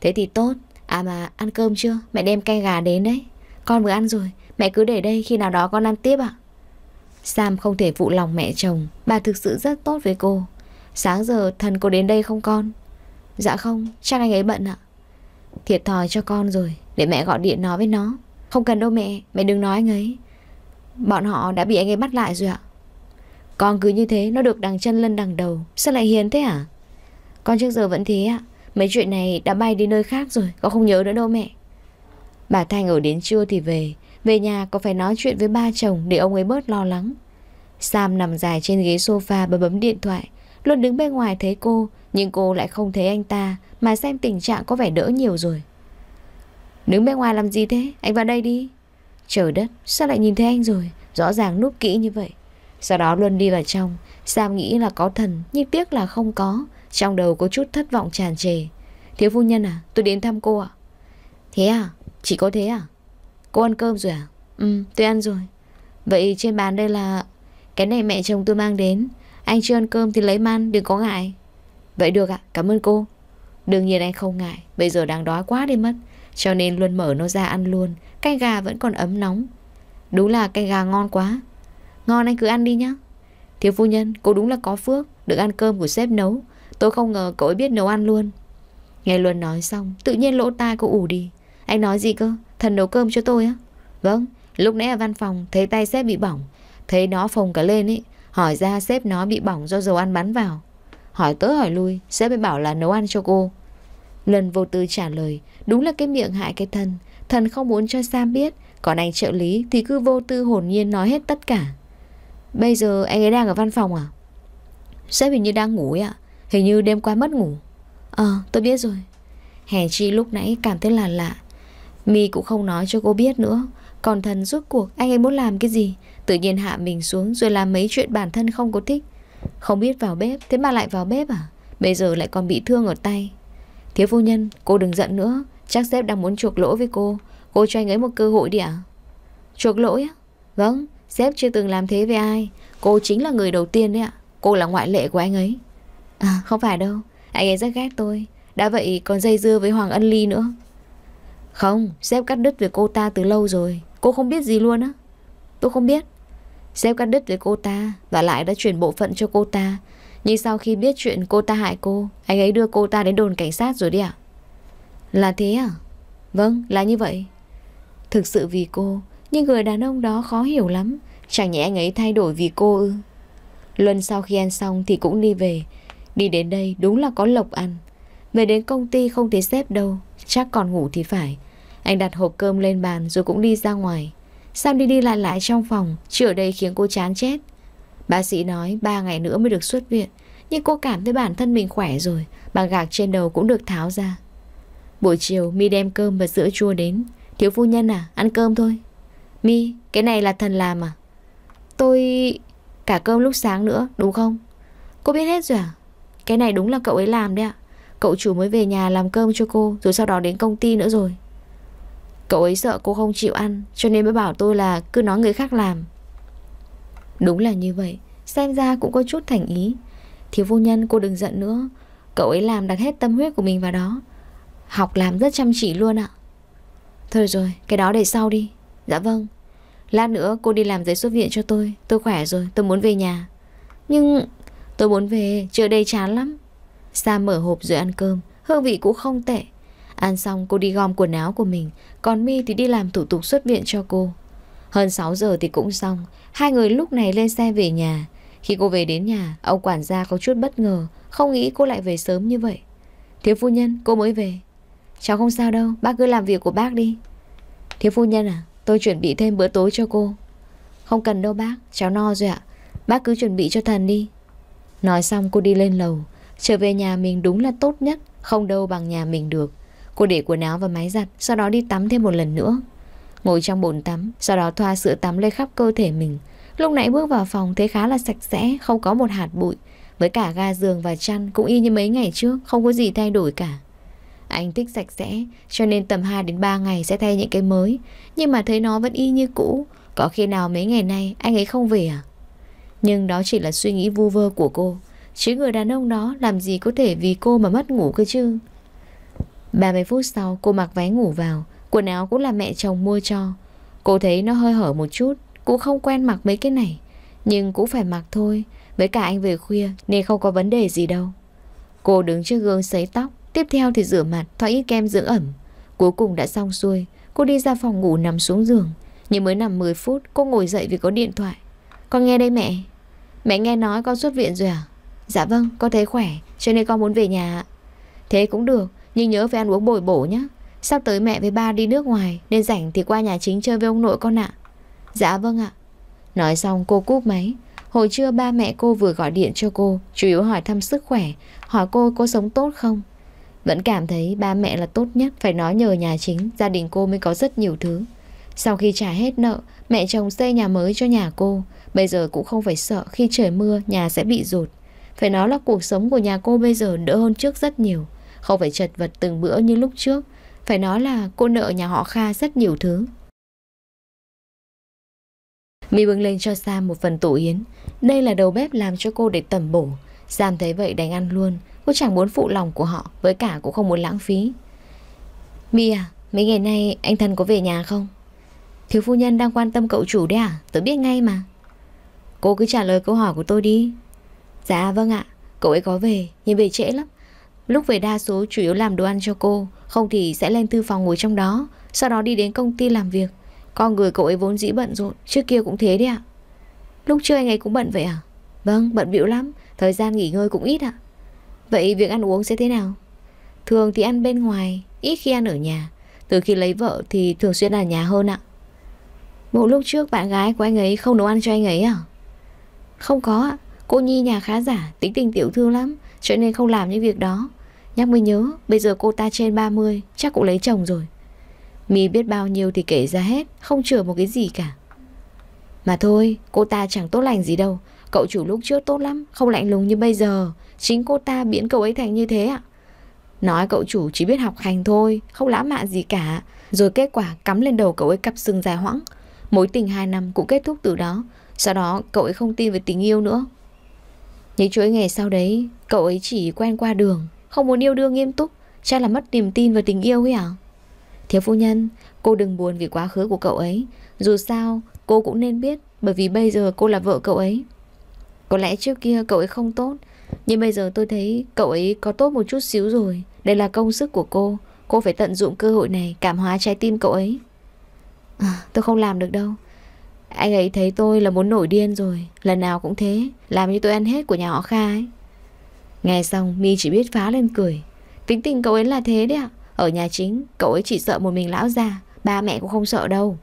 Thế thì tốt À mà ăn cơm chưa? Mẹ đem canh gà đến đấy Con vừa ăn rồi Mẹ cứ để đây khi nào đó con ăn tiếp ạ Sam không thể phụ lòng mẹ chồng Bà thực sự rất tốt với cô Sáng giờ thần có đến đây không con Dạ không chắc anh ấy bận ạ Thiệt thòi cho con rồi Để mẹ gọi điện nói với nó Không cần đâu mẹ mẹ đừng nói anh ấy Bọn họ đã bị anh ấy bắt lại rồi ạ Con cứ như thế nó được đằng chân lân đằng đầu Sao lại hiền thế à Con trước giờ vẫn thế ạ Mấy chuyện này đã bay đi nơi khác rồi Con không nhớ nữa đâu mẹ Bà Thanh ở đến trưa thì về Về nhà có phải nói chuyện với ba chồng Để ông ấy bớt lo lắng Sam nằm dài trên ghế sofa và bấm điện thoại luôn đứng bên ngoài thấy cô Nhưng cô lại không thấy anh ta Mà xem tình trạng có vẻ đỡ nhiều rồi Đứng bên ngoài làm gì thế Anh vào đây đi Trời đất sao lại nhìn thấy anh rồi Rõ ràng núp kỹ như vậy Sau đó Luân đi vào trong Sam nghĩ là có thần Nhưng tiếc là không có Trong đầu có chút thất vọng tràn trề Thiếu phu nhân à tôi đến thăm cô ạ Thế à chỉ có thế à Cô ăn cơm rồi à Ừ tôi ăn rồi Vậy trên bàn đây là Cái này mẹ chồng tôi mang đến anh chưa ăn cơm thì lấy man, đừng có ngại. Vậy được ạ, cảm ơn cô. Đương nhiên anh không ngại, bây giờ đang đói quá đi mất. Cho nên luôn mở nó ra ăn luôn, canh gà vẫn còn ấm nóng. Đúng là canh gà ngon quá. Ngon anh cứ ăn đi nhá. Thiếu phu nhân, cô đúng là có phước, được ăn cơm của sếp nấu. Tôi không ngờ cậu ấy biết nấu ăn luôn. Nghe Luân nói xong, tự nhiên lỗ tai cô ủ đi. Anh nói gì cơ? Thần nấu cơm cho tôi á? Vâng, lúc nãy ở văn phòng, thấy tay sếp bị bỏng. Thấy nó phồng cả lên ấy, Hỏi ra sếp nó bị bỏng do dầu ăn bắn vào. Hỏi tới hỏi lui, sếp mới bảo là nấu ăn cho cô. Lần vô tư trả lời, đúng là cái miệng hại cái thân. Thần không muốn cho Sam biết, còn anh trợ lý thì cứ vô tư hồn nhiên nói hết tất cả. Bây giờ anh ấy đang ở văn phòng à? Sếp hình như đang ngủ ấy ạ. À? Hình như đêm qua mất ngủ. Ờ, tôi biết rồi. Hè Chi lúc nãy cảm thấy là lạ. Mi cũng không nói cho cô biết nữa. Còn thần rốt cuộc anh ấy muốn làm cái gì? Tự nhiên hạ mình xuống rồi làm mấy chuyện bản thân không có thích Không biết vào bếp Thế mà lại vào bếp à Bây giờ lại còn bị thương ở tay Thiếu phu nhân cô đừng giận nữa Chắc sếp đang muốn chuộc lỗi với cô Cô cho anh ấy một cơ hội đi ạ Chuộc lỗi á Vâng sếp chưa từng làm thế với ai Cô chính là người đầu tiên đấy ạ Cô là ngoại lệ của anh ấy À không phải đâu Anh ấy rất ghét tôi Đã vậy còn dây dưa với Hoàng Ân Ly nữa Không, sếp cắt đứt với cô ta từ lâu rồi Cô không biết gì luôn á Tôi không biết Sếp cắt đứt với cô ta Và lại đã chuyển bộ phận cho cô ta Nhưng sau khi biết chuyện cô ta hại cô Anh ấy đưa cô ta đến đồn cảnh sát rồi đi ạ Là thế à Vâng là như vậy Thực sự vì cô Nhưng người đàn ông đó khó hiểu lắm Chẳng nhẽ anh ấy thay đổi vì cô ư Luân sau khi ăn xong thì cũng đi về Đi đến đây đúng là có lộc ăn Về đến công ty không thấy sếp đâu Chắc còn ngủ thì phải Anh đặt hộp cơm lên bàn rồi cũng đi ra ngoài Sam đi đi lại lại trong phòng chữa đây khiến cô chán chết Bác sĩ nói 3 ngày nữa mới được xuất viện Nhưng cô cảm thấy bản thân mình khỏe rồi Bàn gạc trên đầu cũng được tháo ra Buổi chiều Mi đem cơm và sữa chua đến Thiếu phu nhân à, ăn cơm thôi Mi, cái này là thần làm à Tôi... Cả cơm lúc sáng nữa, đúng không? Cô biết hết rồi à? Cái này đúng là cậu ấy làm đấy ạ Cậu chủ mới về nhà làm cơm cho cô Rồi sau đó đến công ty nữa rồi Cậu ấy sợ cô không chịu ăn Cho nên mới bảo tôi là cứ nói người khác làm Đúng là như vậy Xem ra cũng có chút thành ý Thiếu vô nhân cô đừng giận nữa Cậu ấy làm đặt hết tâm huyết của mình vào đó Học làm rất chăm chỉ luôn ạ Thôi rồi cái đó để sau đi Dạ vâng Lát nữa cô đi làm giấy xuất viện cho tôi Tôi khỏe rồi tôi muốn về nhà Nhưng tôi muốn về chưa đây chán lắm Sa mở hộp rồi ăn cơm Hương vị cũng không tệ Ăn xong cô đi gom quần áo của mình Còn My thì đi làm thủ tục xuất viện cho cô Hơn 6 giờ thì cũng xong Hai người lúc này lên xe về nhà Khi cô về đến nhà Ông quản gia có chút bất ngờ Không nghĩ cô lại về sớm như vậy Thiếu phu nhân cô mới về Cháu không sao đâu bác cứ làm việc của bác đi Thiếu phu nhân à tôi chuẩn bị thêm bữa tối cho cô Không cần đâu bác cháu no rồi ạ Bác cứ chuẩn bị cho thần đi Nói xong cô đi lên lầu Trở về nhà mình đúng là tốt nhất Không đâu bằng nhà mình được Cô để quần áo vào máy giặt, sau đó đi tắm thêm một lần nữa. Ngồi trong bồn tắm, sau đó thoa sữa tắm lên khắp cơ thể mình. Lúc nãy bước vào phòng thấy khá là sạch sẽ, không có một hạt bụi. Với cả ga giường và chăn cũng y như mấy ngày trước, không có gì thay đổi cả. Anh thích sạch sẽ, cho nên tầm 2 đến 3 ngày sẽ thay những cái mới. Nhưng mà thấy nó vẫn y như cũ. Có khi nào mấy ngày nay anh ấy không về à? Nhưng đó chỉ là suy nghĩ vu vơ của cô. Chứ người đàn ông đó làm gì có thể vì cô mà mất ngủ cơ chứ? 30 phút sau cô mặc váy ngủ vào Quần áo cũng là mẹ chồng mua cho Cô thấy nó hơi hở một chút Cũng không quen mặc mấy cái này Nhưng cũng phải mặc thôi Với cả anh về khuya nên không có vấn đề gì đâu Cô đứng trước gương sấy tóc Tiếp theo thì rửa mặt thoa ít kem dưỡng ẩm Cuối cùng đã xong xuôi Cô đi ra phòng ngủ nằm xuống giường Nhưng mới nằm 10 phút cô ngồi dậy vì có điện thoại Con nghe đây mẹ Mẹ nghe nói con xuất viện rồi à Dạ vâng con thấy khỏe cho nên con muốn về nhà Thế cũng được nhưng nhớ về ăn uống bồi bổ nhé Sắp tới mẹ với ba đi nước ngoài Nên rảnh thì qua nhà chính chơi với ông nội con ạ Dạ vâng ạ Nói xong cô cúp máy Hồi trưa ba mẹ cô vừa gọi điện cho cô Chủ yếu hỏi thăm sức khỏe Hỏi cô có sống tốt không Vẫn cảm thấy ba mẹ là tốt nhất Phải nói nhờ nhà chính Gia đình cô mới có rất nhiều thứ Sau khi trả hết nợ Mẹ chồng xây nhà mới cho nhà cô Bây giờ cũng không phải sợ khi trời mưa Nhà sẽ bị rột. Phải nói là cuộc sống của nhà cô bây giờ đỡ hơn trước rất nhiều không phải chật vật từng bữa như lúc trước Phải nói là cô nợ nhà họ Kha rất nhiều thứ Mi bưng lên cho Sam một phần tổ yến Đây là đầu bếp làm cho cô để tẩm bổ Sam thấy vậy đánh ăn luôn Cô chẳng muốn phụ lòng của họ Với cả cũng không muốn lãng phí Mi à, mấy ngày nay anh thân có về nhà không? Thiếu phu nhân đang quan tâm cậu chủ đấy à? Tớ biết ngay mà Cô cứ trả lời câu hỏi của tôi đi Dạ vâng ạ, cậu ấy có về Nhưng về trễ lắm Lúc về đa số chủ yếu làm đồ ăn cho cô Không thì sẽ lên thư phòng ngồi trong đó Sau đó đi đến công ty làm việc Con người cậu ấy vốn dĩ bận rộn Trước kia cũng thế đấy ạ Lúc trước anh ấy cũng bận vậy à Vâng bận bịu lắm Thời gian nghỉ ngơi cũng ít ạ Vậy việc ăn uống sẽ thế nào Thường thì ăn bên ngoài Ít khi ăn ở nhà Từ khi lấy vợ thì thường xuyên ở nhà hơn ạ à? Bộ lúc trước bạn gái của anh ấy không nấu ăn cho anh ấy à Không có ạ Cô Nhi nhà khá giả Tính tình tiểu thư lắm cho nên không làm những việc đó Nhắc mới nhớ Bây giờ cô ta trên 30 Chắc cũng lấy chồng rồi Mì biết bao nhiêu thì kể ra hết Không chừa một cái gì cả Mà thôi cô ta chẳng tốt lành gì đâu Cậu chủ lúc trước tốt lắm Không lạnh lùng như bây giờ Chính cô ta biến cậu ấy thành như thế ạ Nói cậu chủ chỉ biết học hành thôi Không lãng mạn gì cả Rồi kết quả cắm lên đầu cậu ấy cặp sừng dài hoãng Mối tình 2 năm cũng kết thúc từ đó Sau đó cậu ấy không tin về tình yêu nữa Những chuỗi ngày sau đấy Cậu ấy chỉ quen qua đường Không muốn yêu đương nghiêm túc Chắc là mất niềm tin vào tình yêu ấy à Thiếu phu nhân Cô đừng buồn vì quá khứ của cậu ấy Dù sao cô cũng nên biết Bởi vì bây giờ cô là vợ cậu ấy Có lẽ trước kia cậu ấy không tốt Nhưng bây giờ tôi thấy cậu ấy có tốt một chút xíu rồi Đây là công sức của cô Cô phải tận dụng cơ hội này Cảm hóa trái tim cậu ấy à, Tôi không làm được đâu Anh ấy thấy tôi là muốn nổi điên rồi Lần nào cũng thế Làm như tôi ăn hết của nhà họ Kha ấy Nghe xong mi chỉ biết phá lên cười Tính tình cậu ấy là thế đấy ạ Ở nhà chính cậu ấy chỉ sợ một mình lão già Ba mẹ cũng không sợ đâu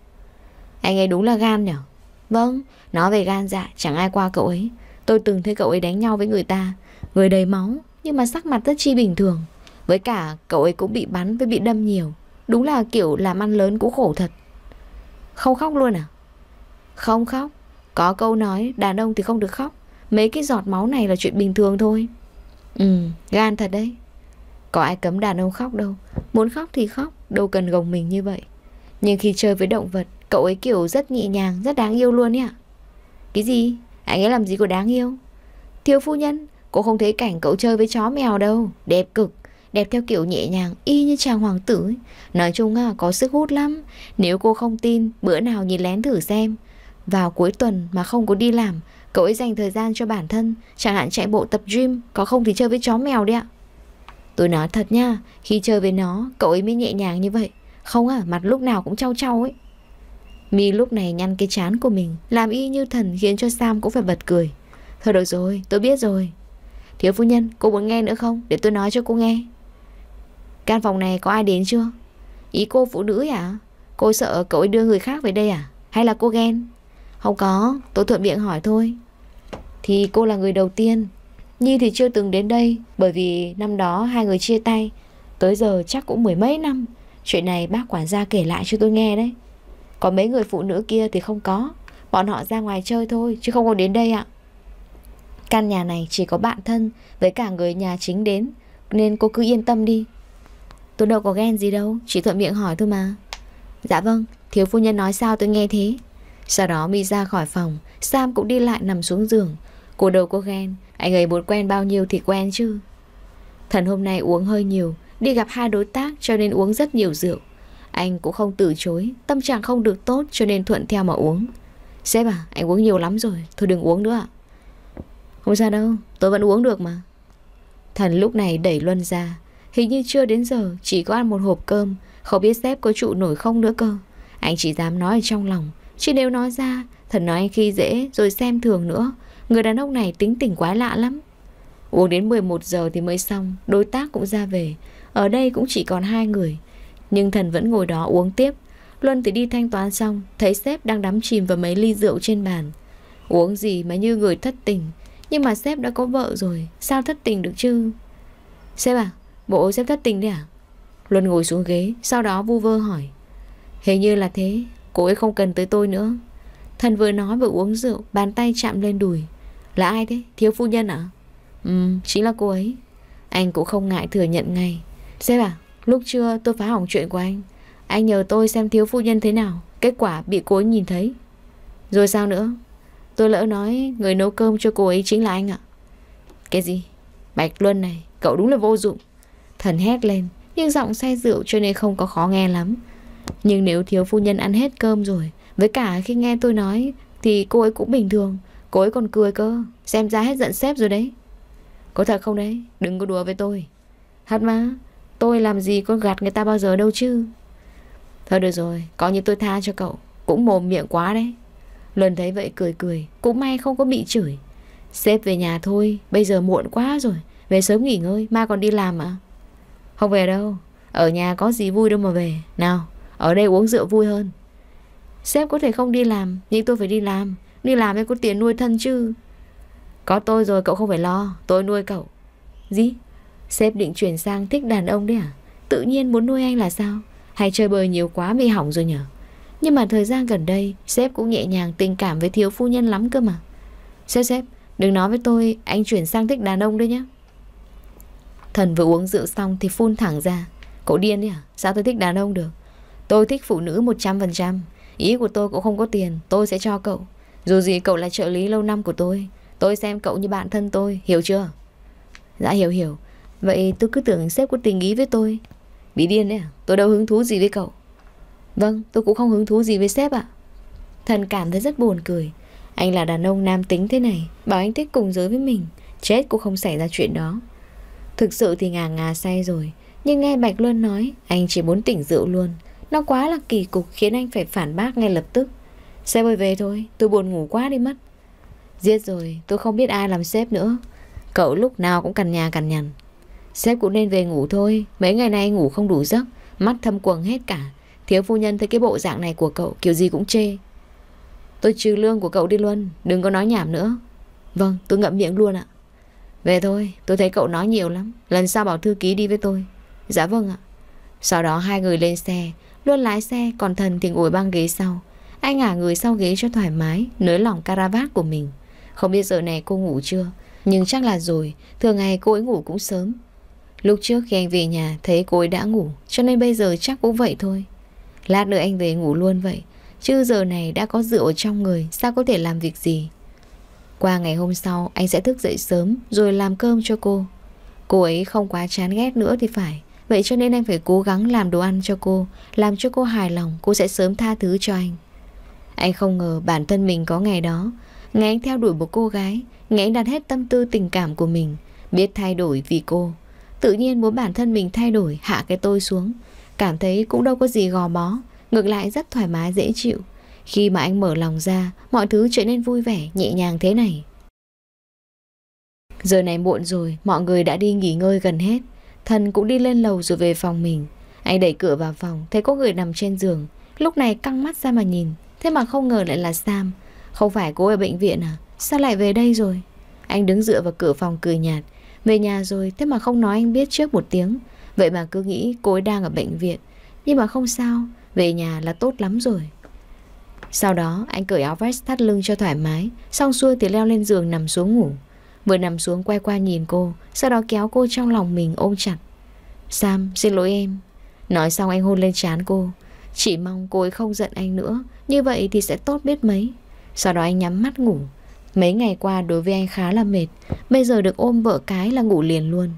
Anh ấy đúng là gan nhở Vâng, nói về gan dạ chẳng ai qua cậu ấy Tôi từng thấy cậu ấy đánh nhau với người ta Người đầy máu Nhưng mà sắc mặt rất chi bình thường Với cả cậu ấy cũng bị bắn với bị đâm nhiều Đúng là kiểu làm ăn lớn cũng khổ thật Không khóc luôn à Không khóc Có câu nói đàn ông thì không được khóc Mấy cái giọt máu này là chuyện bình thường thôi Ừ, gan thật đấy Có ai cấm đàn ông khóc đâu Muốn khóc thì khóc, đâu cần gồng mình như vậy Nhưng khi chơi với động vật Cậu ấy kiểu rất nhẹ nhàng, rất đáng yêu luôn ấy ạ Cái gì? Anh ấy làm gì có đáng yêu? Thiếu phu nhân, cô không thấy cảnh cậu chơi với chó mèo đâu Đẹp cực đẹp theo kiểu nhẹ nhàng y như chàng hoàng tử ấy. nói chung à, có sức hút lắm nếu cô không tin bữa nào nhìn lén thử xem vào cuối tuần mà không có đi làm Cậu ấy dành thời gian cho bản thân Chẳng hạn chạy bộ tập gym Có không thì chơi với chó mèo đi ạ Tôi nói thật nha Khi chơi với nó cậu ấy mới nhẹ nhàng như vậy Không à mặt lúc nào cũng trao trao ấy Mi lúc này nhăn cái chán của mình Làm y như thần khiến cho Sam cũng phải bật cười Thôi được rồi tôi biết rồi Thiếu phu nhân cô muốn nghe nữa không Để tôi nói cho cô nghe Căn phòng này có ai đến chưa Ý cô phụ nữ à Cô sợ cậu ấy đưa người khác về đây à Hay là cô ghen không có, tôi thuận miệng hỏi thôi. Thì cô là người đầu tiên. Nhi thì chưa từng đến đây bởi vì năm đó hai người chia tay. Tới giờ chắc cũng mười mấy năm. Chuyện này bác quản gia kể lại cho tôi nghe đấy. Có mấy người phụ nữ kia thì không có. Bọn họ ra ngoài chơi thôi chứ không có đến đây ạ. Căn nhà này chỉ có bạn thân với cả người nhà chính đến. Nên cô cứ yên tâm đi. Tôi đâu có ghen gì đâu, chỉ thuận miệng hỏi thôi mà. Dạ vâng, thiếu phu nhân nói sao tôi nghe thế. Sau đó My ra khỏi phòng Sam cũng đi lại nằm xuống giường Cô đầu cô ghen Anh ấy muốn quen bao nhiêu thì quen chứ Thần hôm nay uống hơi nhiều Đi gặp hai đối tác cho nên uống rất nhiều rượu Anh cũng không từ chối Tâm trạng không được tốt cho nên thuận theo mà uống Sếp à anh uống nhiều lắm rồi Thôi đừng uống nữa ạ Không sao đâu tôi vẫn uống được mà Thần lúc này đẩy Luân ra Hình như chưa đến giờ chỉ có ăn một hộp cơm Không biết sếp có trụ nổi không nữa cơ Anh chỉ dám nói ở trong lòng Chị nếu nói ra Thần nói anh khi dễ rồi xem thường nữa Người đàn ông này tính tình quá lạ lắm Uống đến 11 giờ thì mới xong Đối tác cũng ra về Ở đây cũng chỉ còn hai người Nhưng thần vẫn ngồi đó uống tiếp Luân thì đi thanh toán xong Thấy sếp đang đắm chìm vào mấy ly rượu trên bàn Uống gì mà như người thất tình Nhưng mà sếp đã có vợ rồi Sao thất tình được chứ Sếp à, bộ sếp thất tình đấy à Luân ngồi xuống ghế Sau đó vu vơ hỏi Hình như là thế Cô ấy không cần tới tôi nữa Thần vừa nói vừa uống rượu Bàn tay chạm lên đùi Là ai thế? Thiếu phu nhân à? Ừ, chính là cô ấy Anh cũng không ngại thừa nhận ngay Sếp à, lúc trưa tôi phá hỏng chuyện của anh Anh nhờ tôi xem thiếu phu nhân thế nào Kết quả bị cô ấy nhìn thấy Rồi sao nữa? Tôi lỡ nói người nấu cơm cho cô ấy chính là anh ạ Cái gì? Bạch Luân này, cậu đúng là vô dụng Thần hét lên Nhưng giọng say rượu cho nên không có khó nghe lắm nhưng nếu thiếu phu nhân ăn hết cơm rồi Với cả khi nghe tôi nói Thì cô ấy cũng bình thường Cô ấy còn cười cơ Xem ra hết giận xếp rồi đấy Có thật không đấy Đừng có đùa với tôi Hát má Tôi làm gì có gạt người ta bao giờ đâu chứ Thôi được rồi coi như tôi tha cho cậu Cũng mồm miệng quá đấy Lần thấy vậy cười cười Cũng may không có bị chửi xếp về nhà thôi Bây giờ muộn quá rồi Về sớm nghỉ ngơi Mai còn đi làm ạ à? Không về đâu Ở nhà có gì vui đâu mà về Nào ở đây uống rượu vui hơn Sếp có thể không đi làm Nhưng tôi phải đi làm Đi làm em có tiền nuôi thân chứ Có tôi rồi cậu không phải lo Tôi nuôi cậu Gì? Sếp định chuyển sang thích đàn ông đấy à Tự nhiên muốn nuôi anh là sao Hay chơi bời nhiều quá bị hỏng rồi nhở Nhưng mà thời gian gần đây Sếp cũng nhẹ nhàng tình cảm với thiếu phu nhân lắm cơ mà Sếp sếp Đừng nói với tôi anh chuyển sang thích đàn ông đấy nhé Thần vừa uống rượu xong thì phun thẳng ra Cậu điên đấy à Sao tôi thích đàn ông được Tôi thích phụ nữ 100%. Ý của tôi cũng không có tiền, tôi sẽ cho cậu. Dù gì cậu là trợ lý lâu năm của tôi. Tôi xem cậu như bạn thân tôi, hiểu chưa? Dạ hiểu hiểu. Vậy tôi cứ tưởng sếp có tình ý với tôi. Bị điên đấy à? Tôi đâu hứng thú gì với cậu. Vâng, tôi cũng không hứng thú gì với sếp ạ. Thần cảm thấy rất buồn cười. Anh là đàn ông nam tính thế này, bảo anh thích cùng giới với mình. Chết cũng không xảy ra chuyện đó. Thực sự thì ngà ngà say rồi. Nhưng nghe Bạch Luân nói, anh chỉ muốn tỉnh rượu luôn. Nó quá là kỳ cục khiến anh phải phản bác ngay lập tức xe bơi về thôi, tôi buồn ngủ quá đi mất Giết rồi, tôi không biết ai làm sếp nữa Cậu lúc nào cũng cằn nhà cằn nhằn Sếp cũng nên về ngủ thôi Mấy ngày nay ngủ không đủ giấc Mắt thâm quầng hết cả Thiếu phu nhân thấy cái bộ dạng này của cậu kiểu gì cũng chê Tôi trừ lương của cậu đi luôn Đừng có nói nhảm nữa Vâng tôi ngậm miệng luôn ạ Về thôi tôi thấy cậu nói nhiều lắm Lần sau bảo thư ký đi với tôi Dạ vâng ạ Sau đó hai người lên xe Luôn lái xe Còn thần thì ngồi băng ghế sau Anh ngả người sau ghế cho thoải mái Nới lỏng caravat của mình Không biết giờ này cô ngủ chưa Nhưng chắc là rồi Thường ngày cô ấy ngủ cũng sớm Lúc trước khi anh về nhà Thấy cô ấy đã ngủ Cho nên bây giờ chắc cũng vậy thôi Lát nữa anh về ngủ luôn vậy Chứ giờ này đã có rượu trong người Sao có thể làm việc gì Qua ngày hôm sau anh sẽ thức dậy sớm Rồi làm cơm cho cô Cô ấy không quá chán ghét nữa thì phải Vậy cho nên anh phải cố gắng làm đồ ăn cho cô Làm cho cô hài lòng Cô sẽ sớm tha thứ cho anh Anh không ngờ bản thân mình có ngày đó Ngày anh theo đuổi một cô gái Ngày anh đặt hết tâm tư tình cảm của mình Biết thay đổi vì cô Tự nhiên muốn bản thân mình thay đổi Hạ cái tôi xuống Cảm thấy cũng đâu có gì gò bó Ngược lại rất thoải mái dễ chịu Khi mà anh mở lòng ra Mọi thứ trở nên vui vẻ nhẹ nhàng thế này Giờ này muộn rồi Mọi người đã đi nghỉ ngơi gần hết Thần cũng đi lên lầu rồi về phòng mình Anh đẩy cửa vào phòng Thấy có người nằm trên giường Lúc này căng mắt ra mà nhìn Thế mà không ngờ lại là Sam Không phải cô ở bệnh viện à Sao lại về đây rồi Anh đứng dựa vào cửa phòng cười nhạt Về nhà rồi thế mà không nói anh biết trước một tiếng Vậy mà cứ nghĩ cô ấy đang ở bệnh viện Nhưng mà không sao Về nhà là tốt lắm rồi Sau đó anh cởi áo vest thắt lưng cho thoải mái Xong xuôi thì leo lên giường nằm xuống ngủ Vừa nằm xuống quay qua nhìn cô Sau đó kéo cô trong lòng mình ôm chặt Sam xin lỗi em Nói xong anh hôn lên trán cô Chỉ mong cô ấy không giận anh nữa Như vậy thì sẽ tốt biết mấy Sau đó anh nhắm mắt ngủ Mấy ngày qua đối với anh khá là mệt Bây giờ được ôm vợ cái là ngủ liền luôn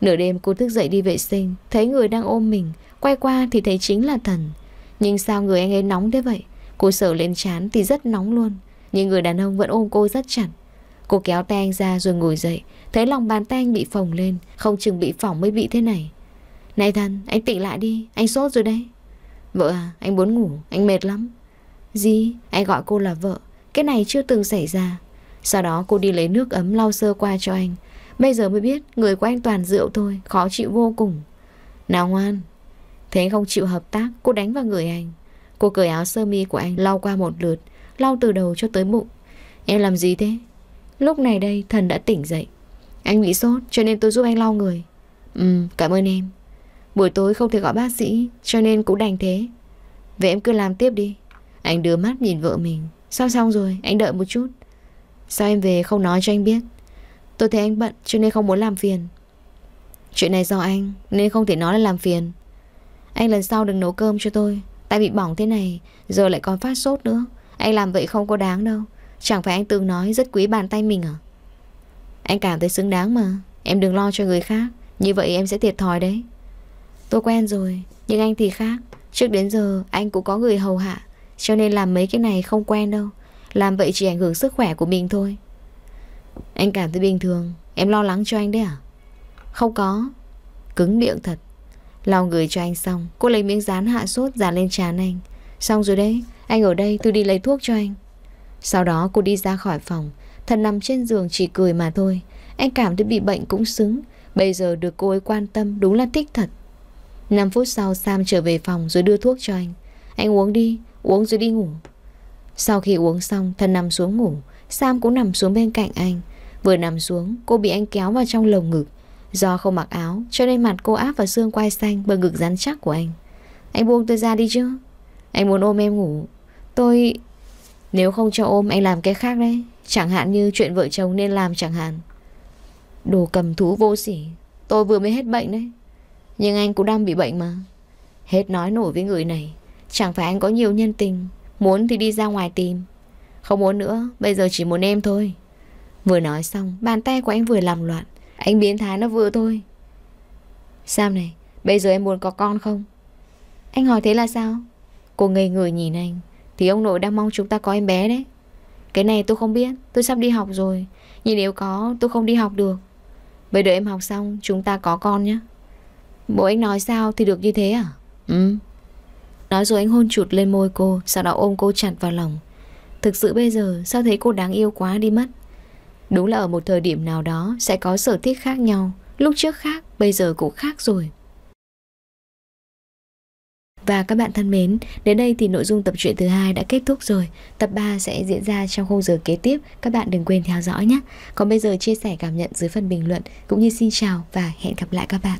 Nửa đêm cô thức dậy đi vệ sinh Thấy người đang ôm mình Quay qua thì thấy chính là thần Nhưng sao người anh ấy nóng thế vậy Cô sợ lên chán thì rất nóng luôn Nhưng người đàn ông vẫn ôm cô rất chặt Cô kéo tay anh ra rồi ngồi dậy Thấy lòng bàn tay anh bị phồng lên Không chừng bị phỏng mới bị thế này Này thần, anh tỉnh lại đi, anh sốt rồi đấy Vợ à, anh muốn ngủ, anh mệt lắm Gì, anh gọi cô là vợ Cái này chưa từng xảy ra Sau đó cô đi lấy nước ấm lau sơ qua cho anh Bây giờ mới biết người của anh toàn rượu thôi Khó chịu vô cùng Nào ngoan Thế không chịu hợp tác Cô đánh vào người anh Cô cởi áo sơ mi của anh lau qua một lượt Lau từ đầu cho tới bụng Em làm gì thế Lúc này đây thần đã tỉnh dậy Anh bị sốt cho nên tôi giúp anh lau người Ừ cảm ơn em Buổi tối không thể gọi bác sĩ Cho nên cũng đành thế Vậy em cứ làm tiếp đi Anh đưa mắt nhìn vợ mình Sao xong rồi anh đợi một chút Sao em về không nói cho anh biết Tôi thấy anh bận cho nên không muốn làm phiền Chuyện này do anh Nên không thể nói là làm phiền Anh lần sau đừng nấu cơm cho tôi Tay bị bỏng thế này Giờ lại còn phát sốt nữa Anh làm vậy không có đáng đâu Chẳng phải anh từng nói rất quý bàn tay mình à Anh cảm thấy xứng đáng mà Em đừng lo cho người khác Như vậy em sẽ thiệt thòi đấy Tôi quen rồi Nhưng anh thì khác Trước đến giờ anh cũng có người hầu hạ Cho nên làm mấy cái này không quen đâu Làm vậy chỉ ảnh hưởng sức khỏe của mình thôi Anh cảm thấy bình thường Em lo lắng cho anh đấy à Không có Cứng miệng thật Lau người cho anh xong Cô lấy miếng dán hạ sốt dán lên trán anh Xong rồi đấy Anh ở đây tôi đi lấy thuốc cho anh sau đó cô đi ra khỏi phòng Thần nằm trên giường chỉ cười mà thôi Anh cảm thấy bị bệnh cũng xứng Bây giờ được cô ấy quan tâm đúng là thích thật 5 phút sau Sam trở về phòng rồi đưa thuốc cho anh Anh uống đi, uống rồi đi ngủ Sau khi uống xong Thần nằm xuống ngủ Sam cũng nằm xuống bên cạnh anh Vừa nằm xuống cô bị anh kéo vào trong lồng ngực Do không mặc áo cho nên mặt cô áp vào xương quai xanh Bờ ngực rắn chắc của anh Anh buông tôi ra đi chứ Anh muốn ôm em ngủ Tôi nếu không cho ôm anh làm cái khác đấy Chẳng hạn như chuyện vợ chồng nên làm chẳng hạn Đồ cầm thú vô sỉ Tôi vừa mới hết bệnh đấy Nhưng anh cũng đang bị bệnh mà Hết nói nổi với người này Chẳng phải anh có nhiều nhân tình Muốn thì đi ra ngoài tìm Không muốn nữa, bây giờ chỉ muốn em thôi Vừa nói xong, bàn tay của anh vừa làm loạn Anh biến thái nó vừa thôi Sam này, bây giờ em muốn có con không? Anh hỏi thế là sao? Cô ngây người nhìn anh thì ông nội đang mong chúng ta có em bé đấy Cái này tôi không biết Tôi sắp đi học rồi Nhưng nếu có tôi không đi học được bây giờ em học xong chúng ta có con nhé Bố anh nói sao thì được như thế à Ừ Nói rồi anh hôn chụt lên môi cô Sau đó ôm cô chặt vào lòng Thực sự bây giờ sao thấy cô đáng yêu quá đi mất Đúng là ở một thời điểm nào đó Sẽ có sở thích khác nhau Lúc trước khác bây giờ cũng khác rồi và các bạn thân mến, đến đây thì nội dung tập truyện thứ hai đã kết thúc rồi. Tập 3 sẽ diễn ra trong khung giờ kế tiếp, các bạn đừng quên theo dõi nhé. Còn bây giờ chia sẻ cảm nhận dưới phần bình luận cũng như xin chào và hẹn gặp lại các bạn.